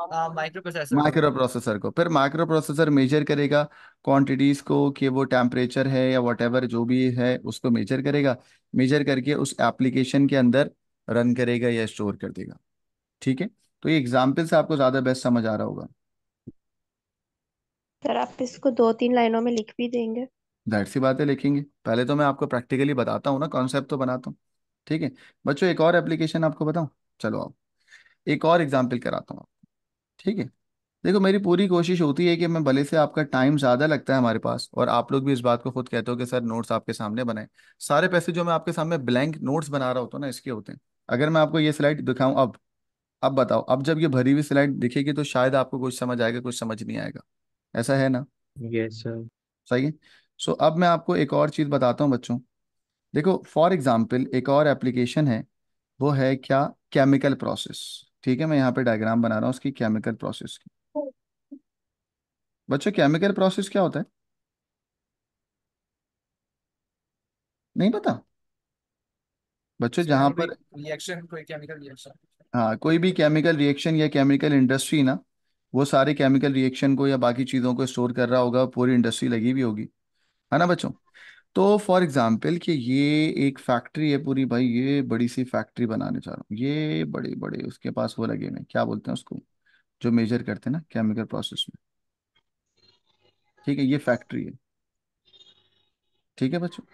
माइक्रो हाँ, हाँ, प्रोसेसर को फिर माइक्रो प्रोसेसर मेजर करेगा क्वांटिटीज को कि वो टेम्परेचर है या वट जो भी है उसको मेजर करेगा मेजर करके उस एप्लीकेशन के अंदर रन करेगा या स्टोर कर देगा ठीक है तो ये एग्जाम्पल से आपको ज्यादा बेस्ट समझ आ रहा होगा सर आप इसको दो तीन लाइनों में लिख भी देंगे जाहिर सी बातें लिखेंगे पहले तो मैं आपको प्रैक्टिकली बताता हूँ ना कॉन्सेप्ट तो बनाता हूँ ठीक है बच्चों एक और एप्लीकेशन आपको बताऊँ चलो आप एक और एग्जाम्पल कराता हूँ ठीक है देखो मेरी पूरी कोशिश होती है कि मैं भले से आपका टाइम ज़्यादा लगता है हमारे पास और आप लोग भी इस बात को खुद कहते हो कि सर नोट्स आपके सामने बनाए सारे पैसे जो मैं आपके सामने ब्लैंक नोट्स बना रहा होता हूँ ना इसके होते हैं अगर मैं आपको ये स्लाइड दिखाऊं अब अब बताओ अब जब ये भरी हुई स्लाइड दिखेगी तो शायद आपको कुछ समझ आएगा कुछ समझ नहीं आएगा ऐसा है ना यस सर सही है सो अब मैं आपको एक और चीज़ बताता हूँ बच्चों देखो फॉर एग्जाम्पल एक और एप्लीकेशन है वो है क्या केमिकल प्रोसेस ठीक है मैं यहाँ पे डायग्राम बना रहा हूँ उसकी केमिकल प्रोसेस की बच्चों केमिकल प्रोसेस क्या होता है नहीं पता बच्चों जहां पर रिएक्शन कोई केमिकल रिएक्शन हाँ कोई भी केमिकल रिएक्शन या केमिकल इंडस्ट्री ना वो सारे केमिकल रिएक्शन को या बाकी चीज़ों को स्टोर कर रहा होगा पूरी इंडस्ट्री लगी हुई होगी है ना बच्चों तो फॉर एग्जाम्पल कि ये एक फैक्ट्री है पूरी भाई ये बड़ी सी फैक्ट्री बनाने जा रहा हूँ ये बड़े बड़े उसके पास वो लगे हुए क्या बोलते हैं उसको जो मेजर करते हैं ना केमिकल प्रोसेस में ठीक है ये फैक्ट्री है ठीक है बच्चों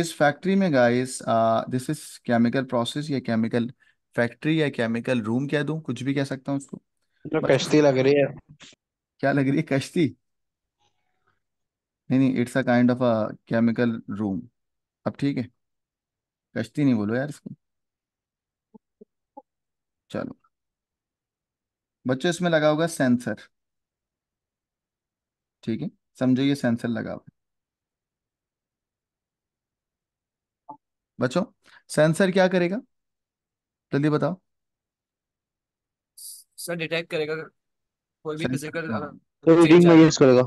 इस फैक्ट्री में guys this is chemical process या केमिकल फैक्ट्री या केमिकल रूम कह दू कुछ भी कह सकता हूँ उसको तो कश्ती लग रही है क्या लग रही है कश्ती नहीं नहीं it's a kind of a chemical room अब ठीक है कश्ती नहीं बोलो यार इसको चलो बच्चों इसमें लगा होगा सेंसर ठीक है समझो ये सेंसर लगा हुआ बच्चों सेंसर क्या करेगा जल्दी बताओ सर डिटेक्ट करेगा कोई भी फिजिकल रीडिंग हाँ। में यूज करेगा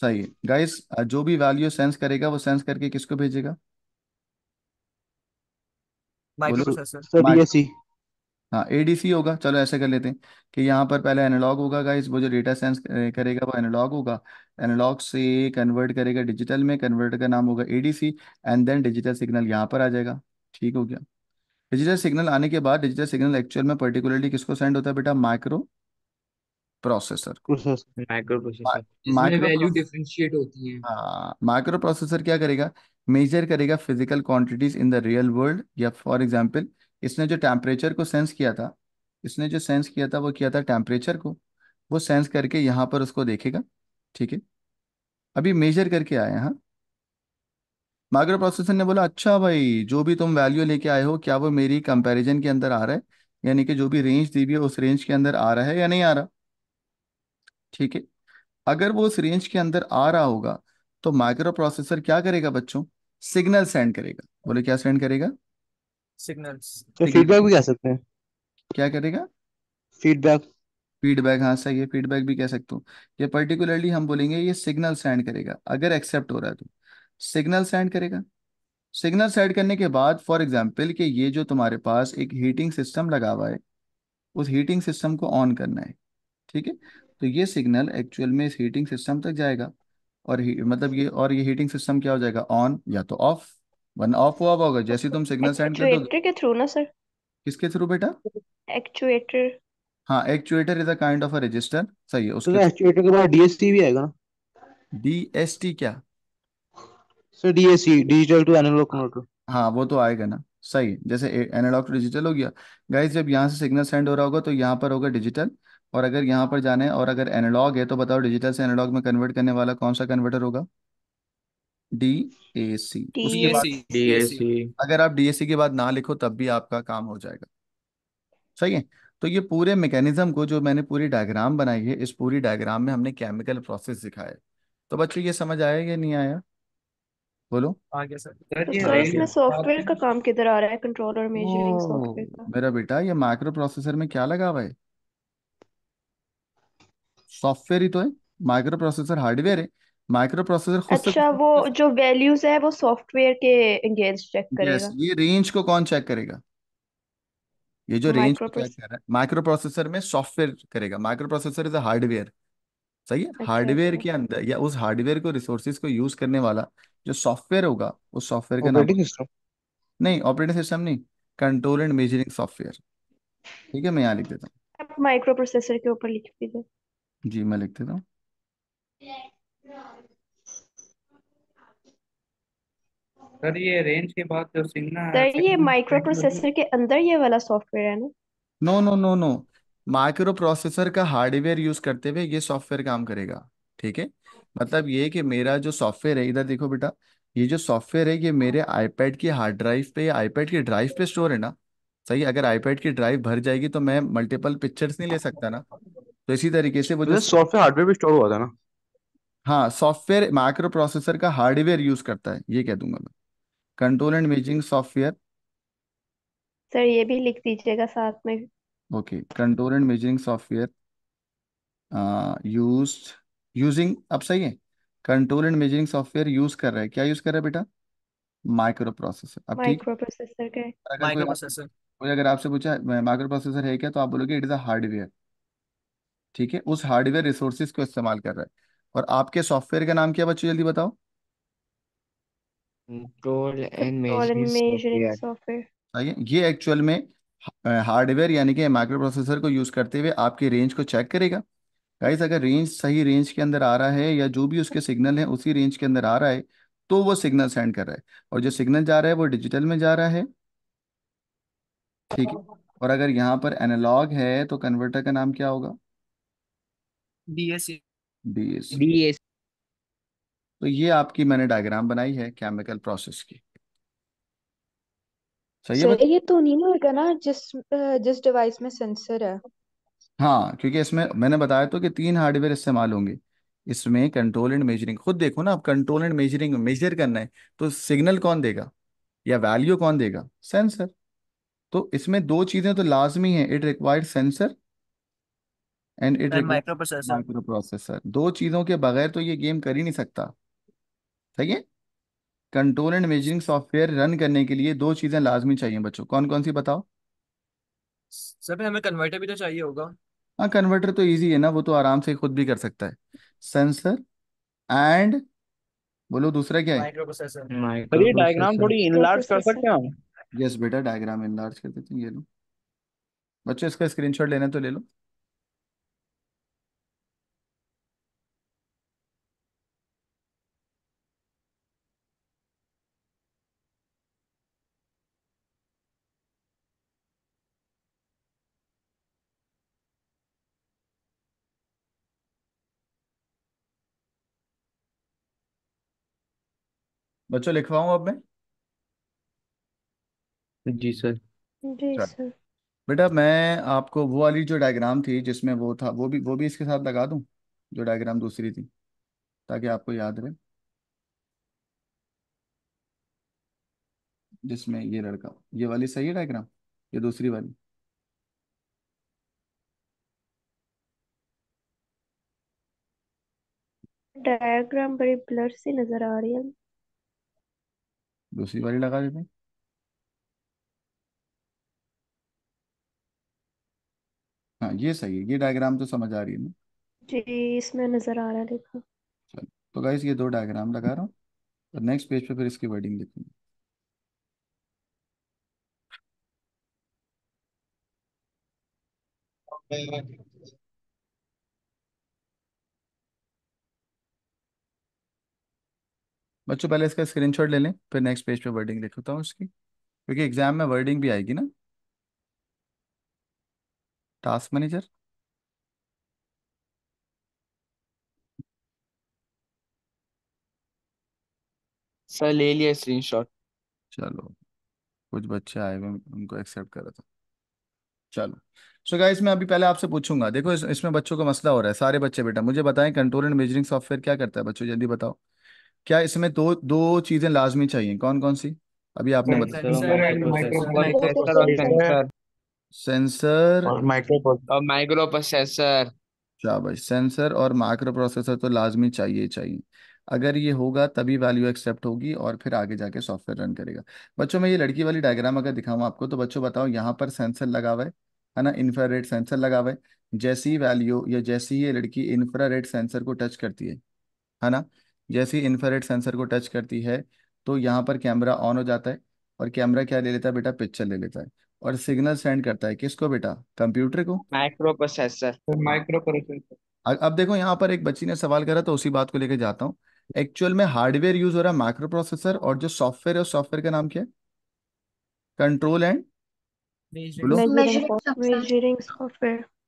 सही गाइस जो भी वैल्यू सेंस करेगा वो सेंस करके किसको भेजेगा e। हाँ एडीसी होगा चलो ऐसे कर लेते हैं कि यहाँ पर पहले एनालॉग होगा गाइस वो जो डेटा सेंस करेगा वो एनालॉग होगा एनालॉग से कन्वर्ट करेगा डिजिटल में कन्वर्टर का नाम होगा ADC and then digital signal यहाँ पर आ जाएगा ठीक हो गया डिजिटल सिग्नल आने के बाद डिजिटल सिग्नल एक्चुअल में पर्टिकुलरली किसको सेंड होता है बेटा microprocessor microprocessor micro value differentiate होती है माइक्रो प्रोसेसर क्या करेगा मेजर करेगा physical quantities in the real world या फॉर एग्जांपल इसने जो टेम्परेचर को सेंस किया था इसने जो सेंस किया था वो किया था टेम्परेचर को वो सेंस करके यहाँ पर उसको देखेगा ठीक है अभी मेजर करके आए हाँ माइक्रो प्रोसेसर ने बोला अच्छा भाई जो भी तुम वैल्यू लेके आए हो क्या वो मेरी कंपेरिजन के अंदर आ रहा है यानी कि जो भी रेंज दी हुई है उस रेंज के अंदर आ रहा है या नहीं आ रहा ठीक है अगर वो उस रेंज के अंदर आ रहा होगा तो माइक्रो प्रोसेसर क्या करेगा बच्चों सिग्नल सेंड करेगा बोले क्या सेंड करेगा सिग्नल फीडबैक तो भी कह सकते हैं क्या करेगा फीडबैक फीडबैक हाँ सही है फीडबैक भी कह सकते हो ये पर्टिकुलरली हम बोलेंगे ये सिग्नल सेंड करेगा अगर एक्सेप्ट हो रहा है तो सिग्नल सेंड करेगा सिग्नल सेंड करने के बाद फॉर एग्जाम्पल कि ये जो तुम्हारे पास एक हीटिंग सिस्टम लगा हुआ है उस हीटिंग सिस्टम को ऑन करना है ठीक है तो ये सिग्नल एक्चुअल में इस हीटिंग सिस्टम तक जाएगा और मतलब ये और ये हीटिंग सिस्टम क्या हो जाएगा ऑन या तो ऑफ वन ऑफ हुआ होगा जैसे तुम सिग्नल सेंड कर दो के थ्रू ना सर किसके थ्रू बेटा एक्चुएटर हाँ actuator is a kind of a register सही है उसके तो एक्चुएटर के बाद डीएसटी भी आएगा ना डीएसटी क्या sir DST digital to analogue converter हाँ वो तो आएगा ना सही जैसे एनालॉग टू डिजिटल हो गया गाइस जब यहाँ से सिग्नल सेंड हो रहा होगा तो यहाँ पर होगा डिजिटल और अगर यहाँ पर जाने और अगर एनालॉग है तो बताओ डिजिटल से एनालॉग में कन्वर्ट करने वाला कौन सा कन्वर्टर होगा डी ए सी उसके बाद अगर आप सी के बाद ना लिखो तब भी आपका काम हो जाएगा सही है तो ये पूरे मैकेनिज्म को जो मैंने पूरी डायग्राम बनाई है इस पूरी डायग्राम में हमने केमिकल प्रोसेस दिखाया है तो बच्चों ये समझ आया या नहीं आया बोलो आगे सॉफ्टवेयर तो का काम किधर आ रहा है कंट्रोलर मेजरिंग सॉफ्टवेयर मेरा बेटा ये माइक्रो प्रोसेसर में क्या लगा हुआ है सॉफ्टवेयर ही तो है माइक्रो प्रोसेसर हार्डवेयर है माइक्रो प्रोसेसर खुद से अच्छा वो जो वैल्यूज है वो सॉफ्टवेयर के अगेंस्ट चेक यस करेगा ये रेंज को कौन चेक करेगा ये जो रेंज को चेक कर रहा है माइक्रो प्रोसेसर में सॉफ्टवेयर करेगा microprocessor is a hardware सही है अच्छा हार्डवेयर अच्छा। के अंदर या उस हार्डवेयर को रिसोर्सेज को यूज करने वाला जो सॉफ्टवेयर होगा उस सॉफ्टवेयर का नाम ऑपरेटिंग सिस्टम नहीं ऑपरेटिंग सिस्टम नहीं कंट्रोल एंड मेजरिंग सॉफ्टवेयर ठीक है मैं यहाँ लिख देता हूँ आप माइक्रो प्रोसेसर के ऊपर लिख दीजिए जी मैं लिख देता हूँ सर ये रेंज के बाद जो सिग्नल सर ये माइक्रो प्रोसेसर के अंदर ये वाला सॉफ्टवेयर है ना no no no no microprocessor का हार्डवेयर यूज करते हुए ये सॉफ्टवेयर काम करेगा ठीक है मतलब ये कि मेरा जो सॉफ्टवेयर है इधर देखो बेटा ये जो सॉफ्टवेयर है ये मेरे आईपैड की हार्ड ड्राइव पे आईपैड की ड्राइव पे स्टोर है ना सही अगर आईपैड की ड्राइव भर जाएगी तो मैं मल्टीपल पिक्चर्स नहीं ले सकता ना तो इसी तरीके से वो तो जो सॉफ्टवेयर हार्डवेयर भी स्टोर हुआ था ना हाँ सॉफ्टवेयर माइक्रो प्रोसेसर का हार्डवेयर यूज करता है ये कह दूंगा मैं control and measuring software sir ये भी लिख दीजिएगा साथ में okay control and measuring software used using अब सही है control and measuring software use कर रहा है क्या यूज कर रहा है बेटा माइक्रो प्रोसेसर अब ठीक माइक्रो प्रोसेसर के अगर कोई माइक्रो प्रोसेसर कोई अगर आपसे पूछा माइक्रो प्रोसेसर है क्या तो आप बोलोगे इट इज अ हार्डवेयर ठीक है उस हार्डवेयर रिसोर्सेज को इस्तेमाल कर रहा है और आपके सॉफ्टवेयर का नाम क्या बच्चों जल्दी बताओ कंट्रोल एंड मेजरिंग सॉफ्टवेयर ये एक्चुअल में हार्डवेयर यानी कि माइक्रो प्रोसेसर को यूज करते हुए आपके रेंज को चेक करेगा गाइस अगर रेंज सही रेंज के अंदर आ रहा है या जो भी उसके सिग्नल है उसी रेंज के अंदर आ रहा है तो वो सिग्नल सेंड कर रहा है और जो सिग्नल जा रहा है वो डिजिटल में जा रहा है ठीक है और अगर यहाँ पर एनालॉग है तो कन्वर्टर का नाम क्या होगा बीएसए e. e. e. तो ये आपकी मैंने डायग्राम बनाई है केमिकल प्रोसेस की सही है ये तो नहीं होगा ना जिस जिस डिवाइस में सेंसर है हाँ क्योंकि इसमें मैंने बताया तो कि तीन हार्डवेयर इस्तेमाल होंगे इसमें कंट्रोल एंड मेजरिंग खुद देखो ना आप कंट्रोल एंड मेजरिंग मेजर करना है तो सिग्नल कौन देगा या वैल्यू कौन देगा सेंसर तो इसमें दो चीजें तो लाजमी है it required sensor and it microprocessor microprocessor दो चीजों के बगैर तो ये गेम कर ही नहीं सकता सही है control and measuring software run करने के लिए दो चीजें लाजमी चाहिए बच्चों कौन कौन सी बताओ सर हमें कन्वर्टर भी तो चाहिए होगा हाँ कन्वर्टर तो इजी है ना वो तो आराम से खुद भी कर सकता है सेंसर एंड बोलो दूसरा क्या है माइक्रो प्रोसेसर डायग्राम थोड़ी इनलार्ज कर सकते हैं यस बेटा डायग्राम इनलार्ज कर देते हैं ये लो बच्चों इसका स्क्रीनशॉट लेना तो ले लो बच्चों लिखवाऊ अब मैं जी सर जी सर बेटा मैं आपको वो वाली जो डायग्राम थी जिसमें वो था वो भी वो भी इसके साथ लगा दू जो डायग्राम दूसरी थी ताकि आपको याद रहे जिसमें ये लड़का ये वाली सही है डायग्राम ये दूसरी वाली डायग्राम बड़ी ब्लर सी नजर आ रही है दूसरी वाली लगा देते हैं हाँ ये सही है ये डायग्राम तो समझ आ रही है ना जी इसमें नजर आ रहा है देखो तो गाइस ये दो डायग्राम लगा रहा हूँ और नेक्स्ट पेज पे फिर इसकी वर्डिंग लिखेंगे Thank you. बच्चों पहले इसका स्क्रीनशॉट ले लें फिर नेक्स्ट पेज पे वर्डिंग लिखता हूँ उसकी क्योंकि एग्जाम में वर्डिंग भी आएगी ना टास्क मैनेजर सर ले लिया स्क्रीनशॉट चलो कुछ बच्चे आए हुए उनको एक्सेप्ट रहा था चलो सो गाइस मैं अभी पहले आपसे पूछूंगा देखो इस, इसमें बच्चों का मसला हो रहा है सारे बच्चे बेटा मुझे बताएं कंट्रोल एंड मेजरिंग सॉफ्टवेयर क्या करता है बच्चों जल्दी बताओ क्या इसमें दो दो चीजें लाजमी चाहिए कौन कौन सी अभी आपने बताया सेंसर माइक्रो प्रोसेसर शाबाश सेंसर और माइक्रो प्रोसेसर अच्छा तो लाजमी चाहिए चाहिए अगर ये होगा तभी वैल्यू एक्सेप्ट होगी और फिर आगे जाके सॉफ्टवेयर रन करेगा बच्चों मैं ये लड़की वाली डायग्राम अगर दिखाऊं आपको तो बच्चों बताओ यहाँ पर सेंसर लगा हुआ है ना इंफ्रारेड सेंसर लगा हुआ है जैसी वैल्यू या जैसी ये लड़की इंफ्रारेड सेंसर को टच करती है है ना जैसे ही इन्फ्रारेड सेंसर को टच करती है तो यहाँ पर कैमरा ऑन हो जाता है और कैमरा क्या ले लेता है बेटा पिक्चर ले लेता है और सिग्नल सेंड करता है किसको बेटा कंप्यूटर को माइक्रो प्रोसेसर माइक्रो प्रोसेसर अब देखो यहाँ पर एक बच्ची ने सवाल करा तो उसी बात को लेकर जाता हूँ एक्चुअल में हार्डवेयर यूज हो रहा है माइक्रो प्रोसेसर और जो सॉफ्टवेयर है उस सॉफ्टवेयर का नाम क्या है control and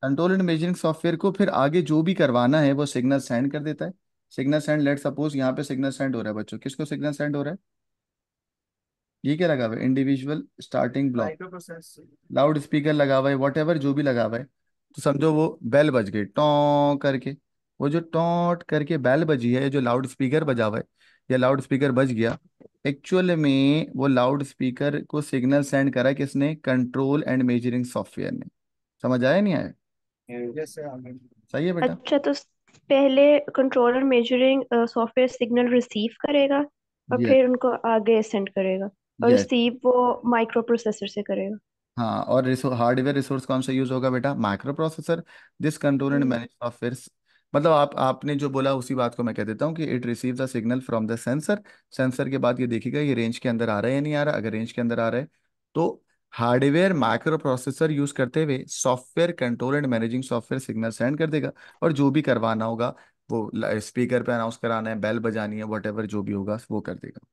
control and measuring software को फिर आगे जो भी करवाना है वो सिग्नल सेंड कर देता है सिग्नल सेंड लेट सपोज यहाँ पे सिग्नल सेंड हो रहा है बच्चों किसको सिग्नल सेंड हो रहा है ये क्या लगा हुआ है individual starting block loudspeaker लगा हुआ है वॉट जो भी लगा हुआ है तो समझो वो बेल बज गई टों करके वो जो टोट करके बेल बजी है जो लाउड स्पीकर बजा हुआ है या लाउड स्पीकर बज गया एक्चुअल में वो लाउड स्पीकर को सिग्नल सेंड करा किसने कंट्रोल एंड मेजरिंग सॉफ्टवेयर ने समझ आया नहीं आया सही है बेटा अच्छा तो पहले controller measuring software signal receive करेगा और फिर उनको आगे सेंड करेगा और रिसीव वो माइक्रो प्रोसेसर से करेगा हाँ और हार्डवेयर रिसोर्स कौन सा यूज होगा बेटा microprocessor this control and manage software मतलब आप आपने जो बोला उसी बात को मैं कह देता हूँ कि it receive the signal from the sensor sensor के बाद ये देखेगा ये रेंज के अंदर आ रहा है या नहीं आ रहा अगर रेंज के अंदर आ रहा है तो हार्डवेयर माइक्रो प्रोसेसर यूज करते हुए software control and managing software signal send कर देगा और जो भी करवाना होगा वो स्पीकर पे अनाउंस कराना है बेल बजानी है वट जो भी होगा वो कर देगा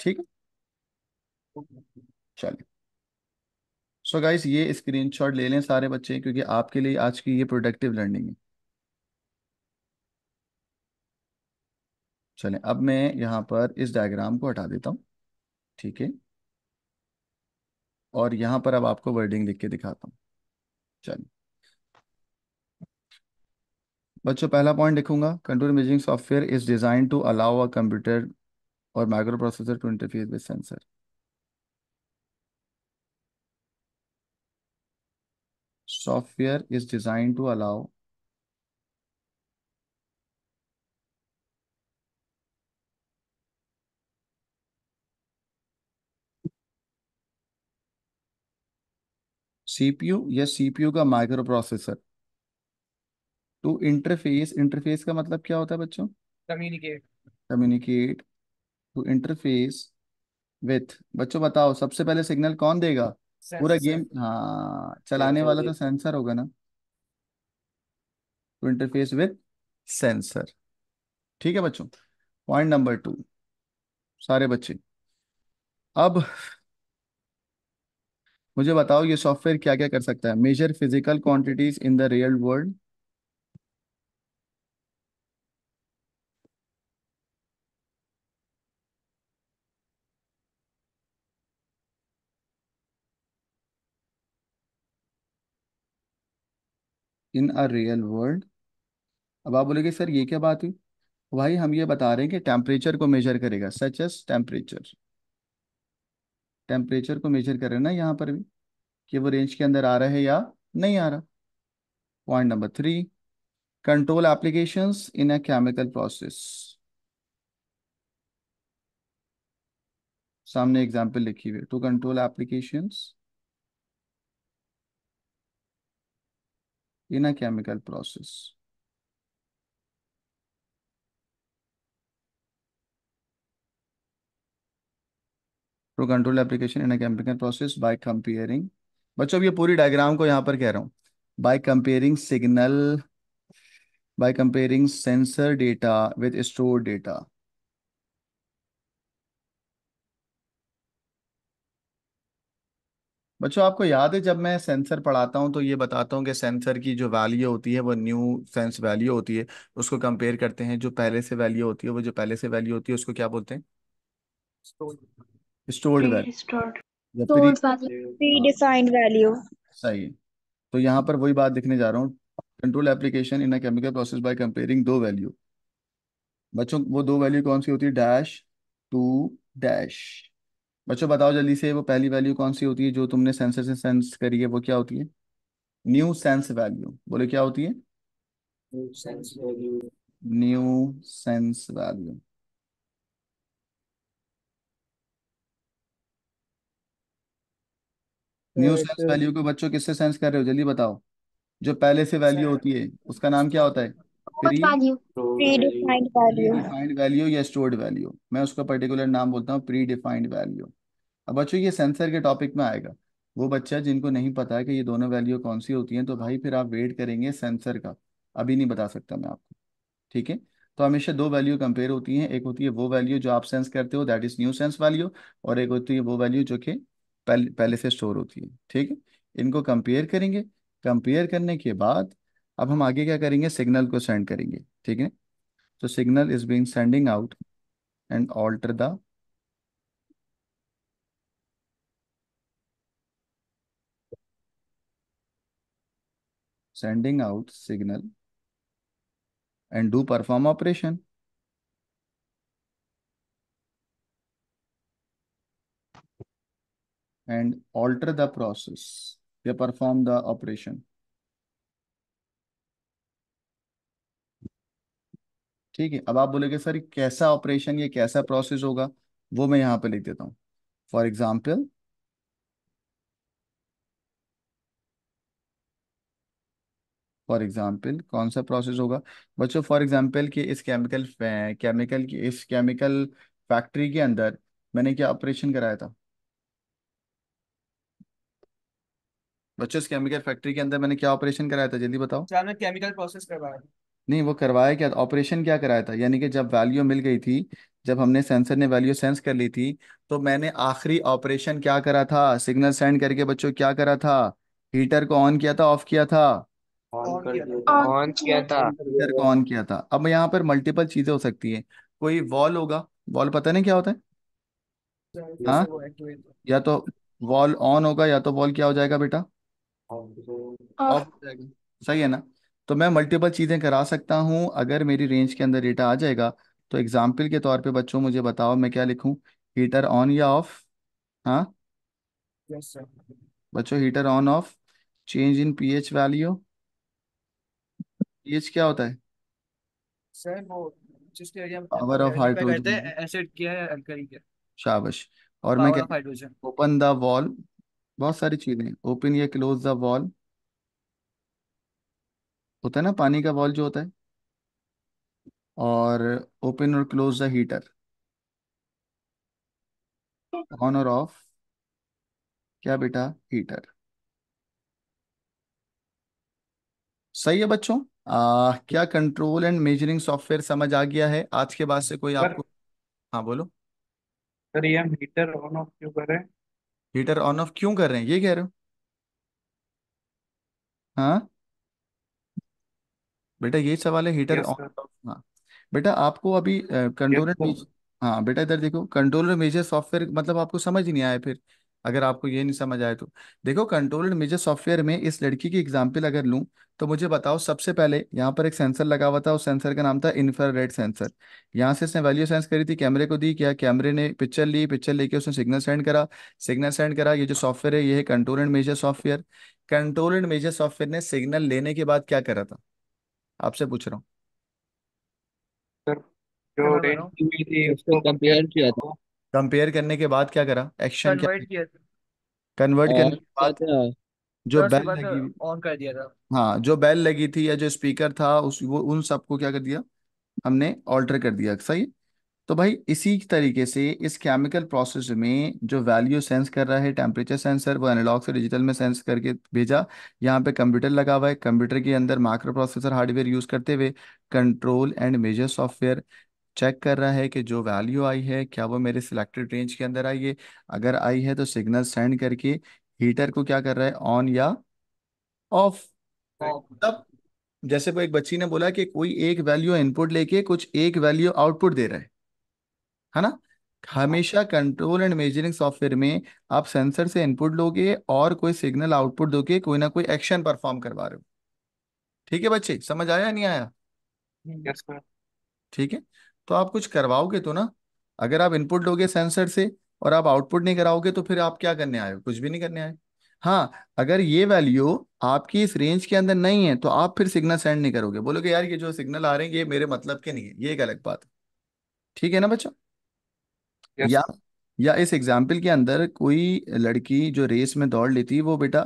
ठीक है चलिए सो गाइस ये स्क्रीनशॉट ले लें सारे बच्चे क्योंकि आपके लिए आज की ये प्रोडक्टिव लर्निंग है चलें अब मैं यहाँ पर इस डायग्राम को हटा देता हूँ ठीक है और यहां पर अब आपको वर्डिंग लिख के दिखाता हूं चलिए बच्चों पहला पॉइंट लिखूंगा control imaging software is design to allow a computer और microprocessor to interface with sensor software is design to allow CPU या सीपीयू का microprocessor to interface interface का मतलब क्या होता है बच्चों communicate communicate to interface with बच्चों बताओ सबसे पहले सिग्नल कौन देगा पूरा गेम हाँ चलाने वाला तो सेंसर होगा ना टू इंटरफेस विथ सेंसर ठीक है बच्चों पॉइंट नंबर टू सारे बच्चे अब मुझे बताओ ये सॉफ्टवेयर क्या क्या कर सकता है measure physical quantities in the real world in a real world अब आप बोलेगे सर ये क्या बात हुई भाई हम ये बता रहे हैं कि टेम्परेचर को मेजर करेगा सच एस टेम्परेचर टेम्परेचर को मेजर कर रहे हैं ना यहाँ पर भी कि वो रेंज के अंदर आ रहा है या नहीं आ रहा point number three control application in a chemical process सामने एग्जाम्पल लिखी हुई to control application in a chemical process to control application in camping process by comparing बच्चों अब ये पूरी डायग्राम को यहाँ पर कह रहा हूँ by comparing signal by comparing sensor data with store data बच्चों आपको याद है जब मैं सेंसर पढ़ाता हूं तो ये बताता हूं कि सेंसर की जो वैल्यू होती है वो न्यू सेंस वैल्यू होती है उसको कंपेयर करते हैं जो पहले से वैल्यू होती है वो जो पहले से वैल्यू होती है उसको क्या बोलते हैं स्टोर्ड वैल्यू सही तो यहाँ पर वही बात दिखने जा रहा हूँ control application in chemical process by comparing दो वैल्यू बच्चों वो दो वैल्यू कौन सी होती है डैश टू डैश बच्चों बताओ जल्दी से वो पहली वैल्यू कौन सी होती है जो तुमने सेंसर से सेंस करी है वो क्या होती है न्यू सेंस वैल्यू बोले क्या होती है new sense value new sense value new sense uh, value को बच्चों किससे सेंस कर रहे हो जल्दी बताओ जो पहले से वैल्यू अच्छा। होती है उसका नाम क्या होता है प्रीडिफाइंड वैल्यू या स्टोर्ड वैल्यू मैं उसका पर्टिकुलर नाम बोलता हूँ प्रीडिफाइंड वैल्यू अब बच्चों ये सेंसर के टॉपिक में आएगा वो बच्चा जिनको नहीं पता है कि ये दोनों वैल्यू कौन सी होती हैं तो भाई फिर आप वेट करेंगे सेंसर का अभी नहीं बता सकता मैं आपको ठीक है तो हमेशा दो वैल्यू कंपेयर होती हैं एक होती है वो वैल्यू जो आप सेंस करते हो that is new sense value और एक होती है वो वैल्यू जो कि पहले पहले से स्टोर होती है ठीक है इनको कंपेयर करेंगे कंपेयर करने के बाद अब हम आगे क्या करेंगे सिग्नल को सेंड करेंगे ठीक है तो signal is being sending out and alter the sending out signal and do perform operation and alter the process. They perform the operation. ठीक है अब आप बोलेंगे सर कैसा ऑपरेशन ये कैसा प्रोसेस होगा वो मैं यहाँ पे लिख देता हूँ फॉर एग्जाम्पल फॉर एग्जाम्पल कौन सा प्रोसेस होगा बच्चों फॉर एग्जाम्पल कि इस केमिकल केमिकल की इस केमिकल फैक्ट्री के अंदर मैंने क्या ऑपरेशन कराया था बच्चों केमिकल फैक्ट्री के अंदर मैंने क्या ऑपरेशन कराया था जल्दी बताओ केमिकल प्रोसेस करवाया नहीं वो करवाया क्या ऑपरेशन क्या कराया था यानी कि जब वैल्यू मिल गई थी जब हमने सेंसर ने वैल्यू सेंस कर ली थी तो मैंने आखिरी ऑपरेशन क्या करा था सिग्नल सेंड करके बच्चों क्या करा था हीटर को ऑन किया था ऑफ किया था ऑन किया था हीटर को ऑन किया था अब यहाँ पर मल्टीपल चीजें हो सकती है कोई वॉल होगा वॉल पता नहीं क्या होता है हाँ या तो वॉल ऑन होगा या तो वॉल क्या हो जाएगा बेटा ऑफ सही है ना तो मैं मल्टीपल चीज़ें करा सकता हूँ अगर मेरी रेंज के अंदर डेटा आ जाएगा तो एग्जाम्पल के तौर पे बच्चों मुझे बताओ मैं क्या लिखूं हीटर ऑन या ऑफ हाँ yes, बच्चों heater on off change in pH value pH क्या होता है सर वो पावर ऑफ हाइड्रोजन एसिड शाबाश और मैं ओपन द वॉल्व बहुत सारी चीजें ओपन या क्लोज द वॉल होता है ना पानी का वॉल जो होता है और ओपन और क्लोज द हीटर ऑन और ऑफ क्या बेटा हीटर सही है बच्चों आ, क्या कंट्रोल एंड मेजरिंग सॉफ्टवेयर समझ आ गया है आज के बाद से कोई आपको हाँ बोलो सर ये हम हीटर ऑन ऑफ क्यों करें हीटर ऑन ऑफ क्यों कर रहे हैं ये कह रहे हो हाँ बेटा ये सवाल है हीटर ऑन ऑफ हाँ बेटा आपको अभी कंट्रोलर हाँ बेटा इधर देखो कंट्रोलर मेजर सॉफ्टवेयर मतलब आपको समझ ही नहीं आया फिर अगर आपको ये नहीं समझ आए तो देखो कंट्रोल्ड मेजर सॉफ्टवेयर में इस लड़की की एग्जाम्पल अगर लूँ तो मुझे बताओ सबसे पहले यहाँ पर एक सेंसर लगा हुआ था उस सेंसर का नाम था इन्फ्रारेड सेंसर यहाँ से इसने वैल्यू सेंस करी थी कैमरे को दी क्या कैमरे ने पिक्चर ली पिक्चर लेके उसने सिग्नल सेंड करा सिग्नल सेंड करा ये जो सॉफ्टवेयर है ये है control and measure software control and measure software ने सिग्नल लेने के बाद क्या करा था आपसे पूछ रहा हूँ कंपेयर करने के बाद क्या करा एक्शन क्या कन्वर्ट किया था कन्वर्ट करने के बाद पता जो और बेल सुबह लगी ऑन कर दिया था हाँ जो बेल लगी थी या जो स्पीकर था उस वो उन सबको क्या कर दिया हमने ऑल्टर कर दिया सही तो भाई इसी तरीके से इस केमिकल प्रोसेस में जो वैल्यू सेंस कर रहा है टेम्परेचर सेंसर वो एनालॉग से डिजिटल में सेंस करके भेजा यहाँ पे कंप्यूटर लगा हुआ है कंप्यूटर के अंदर माइक्रो प्रोसेसर हार्डवेयर यूज करते हुए control and measure software check कर रहा है कि जो वैल्यू आई है क्या वो मेरे सिलेक्टेड रेंज के अंदर आई है अगर आई है तो सिग्नल सेंड करके हीटर को क्या कर रहा है ऑन या ऑफ तब जैसे वो एक बच्ची ने बोला कि कोई एक वैल्यू इनपुट लेके कुछ एक वैल्यू आउटपुट दे रहा है है ना हमेशा कंट्रोल एंड मेजरिंग सॉफ्टवेयर में आप सेंसर से इनपुट लोगे और कोई सिग्नल आउटपुट दोगे कोई ना कोई एक्शन परफॉर्म करवा रहे हो ठीक है बच्चे समझ आया नहीं आया yes, ठीक है तो आप कुछ करवाओगे तो ना अगर आप इनपुट दोगे सेंसर से और आप आउटपुट नहीं कराओगे तो फिर आप क्या करने आए हो कुछ भी नहीं करने आए हाँ अगर ये वैल्यू आपकी इस रेंज के अंदर नहीं है तो आप फिर सिग्नल सेंड नहीं करोगे बोलोगे यार ये जो सिग्नल आ रहे हैं ये मेरे मतलब के नहीं है ये एक अलग बात है ठीक है ना बच्चों yes. या या इस एग्जाम्पल के अंदर कोई लड़की जो रेस में दौड़ लेती वो बेटा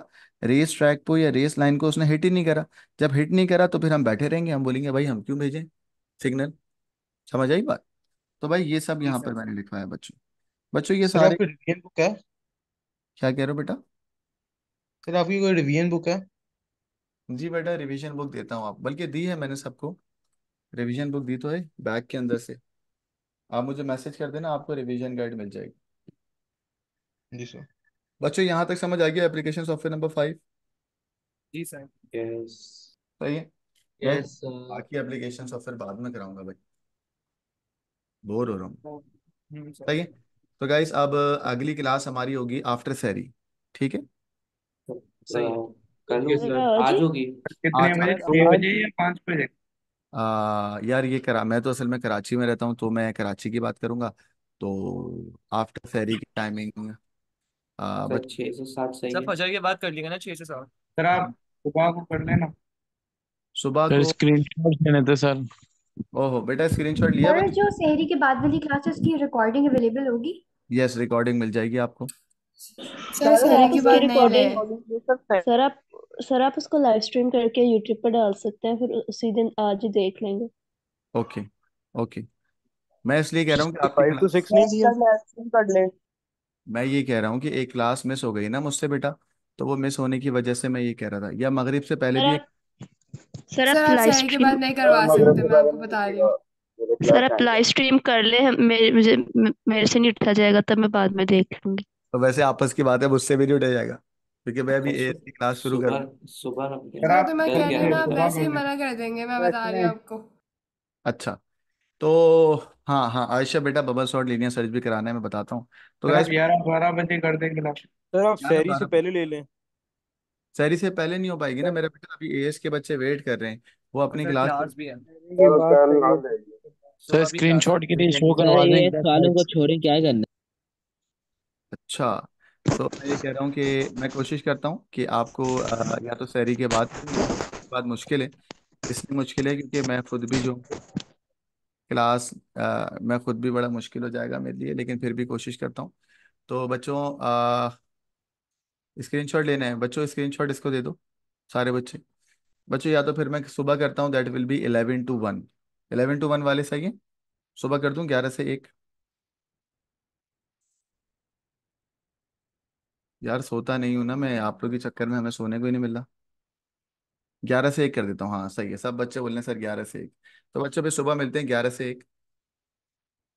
रेस ट्रैक को या रेस लाइन को उसने हिट ही नहीं करा जब हिट नहीं करा तो फिर हम बैठे रहेंगे हम बोलेंगे भाई हम क्यों भेजें सिग्नल समझ आई बात तो भाई ये सब यहाँ पर मैंने लिखा है बच्चों बच्चों ये सारे रिवीजन बुक है क्या कह रहे हो बेटा सर आपकी कोई रिवीजन बुक है जी बेटा रिवीजन बुक देता हूँ आप बल्कि दी है मैंने सबको रिवीजन बुक दी तो है बैग के अंदर से आप मुझे मैसेज कर देना आपको रिवीजन गाइड मिल जाएगी जी सर बच्चों यहाँ तक समझ आ गया एप्लीकेशन सॉफ्टवेयर नंबर फाइव जी सर यस सही है यस बाकी एप्लीकेशन सॉफ्टवेयर बाद में कराऊंगा भाई बोर हो रहा हूँ सही हम्म, तो है तो गाइस अब अगली क्लास हमारी होगी आफ्टर सैरी ठीक है सही आज यार ये करा मैं तो असल में कराची में रहता हूँ तो मैं कराची की बात करूंगा तो आफ्टर सैरी की टाइमिंग अच्छा, सुबह को कर लेना सुबह को स्क्रीनशॉट देने थे सर ओहो बेटा स्क्रीनशॉट लिया और जो सहरी के बाद वाली क्लासेस की रिकॉर्डिंग अवेलेबल होगी यस रिकॉर्डिंग मिल जाएगी आपको सर सहरी की बात नहीं सर आप सर आप उसको लाइव स्ट्रीम करके यूट्यूब पर डाल सकते हैं फिर उसी दिन आज ही देख लेंगे ओके ओके मैं इसलिए कह रहा हूँ कि आप फाइव टू सिक्स नहीं दिया मैं ये कह रहा हूँ कि एक क्लास मिस हो गई ना मुझसे बेटा तो वो मिस होने की वजह से मैं ये कह रहा था या मगरिब से पहले भी सर आप लाइव स्ट्रीम के बाद नहीं करवा सकते मैं आपको बता रही हूँ सर आप लाइव स्ट्रीम कर ले मेरे मुझे मेरे से नहीं उठा जाएगा तब मैं बाद में देख लूंगी तो वैसे आपस की बात है मुझसे भी नहीं उठा जाएगा क्योंकि मैं अभी एएस की क्लास शुरू कर सुबह सुबह तो मैं कह रही ना आप वैसे ही मना कर देंगे मैं बता रही हूँ आपको अच्छा तो हाँ हाँ आयशा बेटा बबल शॉट लीनियर सर्च भी कराना है मैं बताता हूँ तो गाइस 11 12 बजे कर देंगे सर आप फेरी से पहले ले लें सैरी से पहले नहीं हो पाएगी ना मेरा बेटा अभी एएस के बच्चे वेट कर रहे हैं वो अपनी क्लास भी है सर स्क्रीनशॉट तो के लिए शो करवा दें सालों को छोड़ें क्या करना अच्छा तो मैं ये कह रहा हूँ कि मैं कोशिश करता हूँ कि आपको आ, या तो सैरी के बाद बाद मुश्किल है इसलिए मुश्किल है क्योंकि मैं खुद भी जो क्लास आ, मैं खुद भी बड़ा मुश्किल हो जाएगा मेरे लिए लेकिन फिर भी कोशिश करता हूँ तो बच्चों आ, स्क्रीनशॉट लेना है बच्चों स्क्रीनशॉट इसको दे दो सारे बच्चे बच्चों या तो फिर मैं सुबह करता हूँ that will be eleven two one eleven two one वाले सही है सुबह कर दूँ ग्यारह से एक यार सोता नहीं हूँ ना मैं आप लोग के चक्कर में हमें सोने को ही नहीं मिल रहा ग्यारह से एक कर देता हूँ हाँ सही है सब बच्चे बोल रहे हैं सर ग्यारह से एक तो बच्चों फिर सुबह मिलते हैं ग्यारह से एक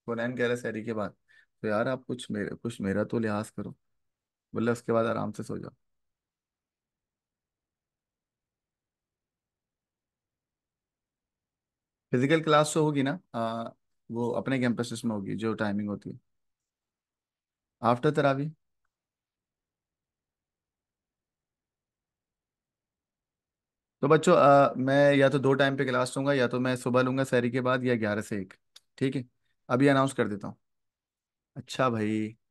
बोलैन ग्यारह से के बाद तो यार आप कुछ मेरे कुछ मेरा तो लिहाज करो बोले उसके बाद आराम से सो जाओ फिजिकल क्लास तो होगी ना आ, वो अपने कैंपस में होगी जो टाइमिंग होती है आफ्टर तरावी तो बच्चों मैं या तो दो टाइम पे क्लास लूंगा या तो मैं सुबह लूंगा सैरी के बाद या ग्यारह से एक ठीक है अभी अनाउंस कर देता हूँ अच्छा भाई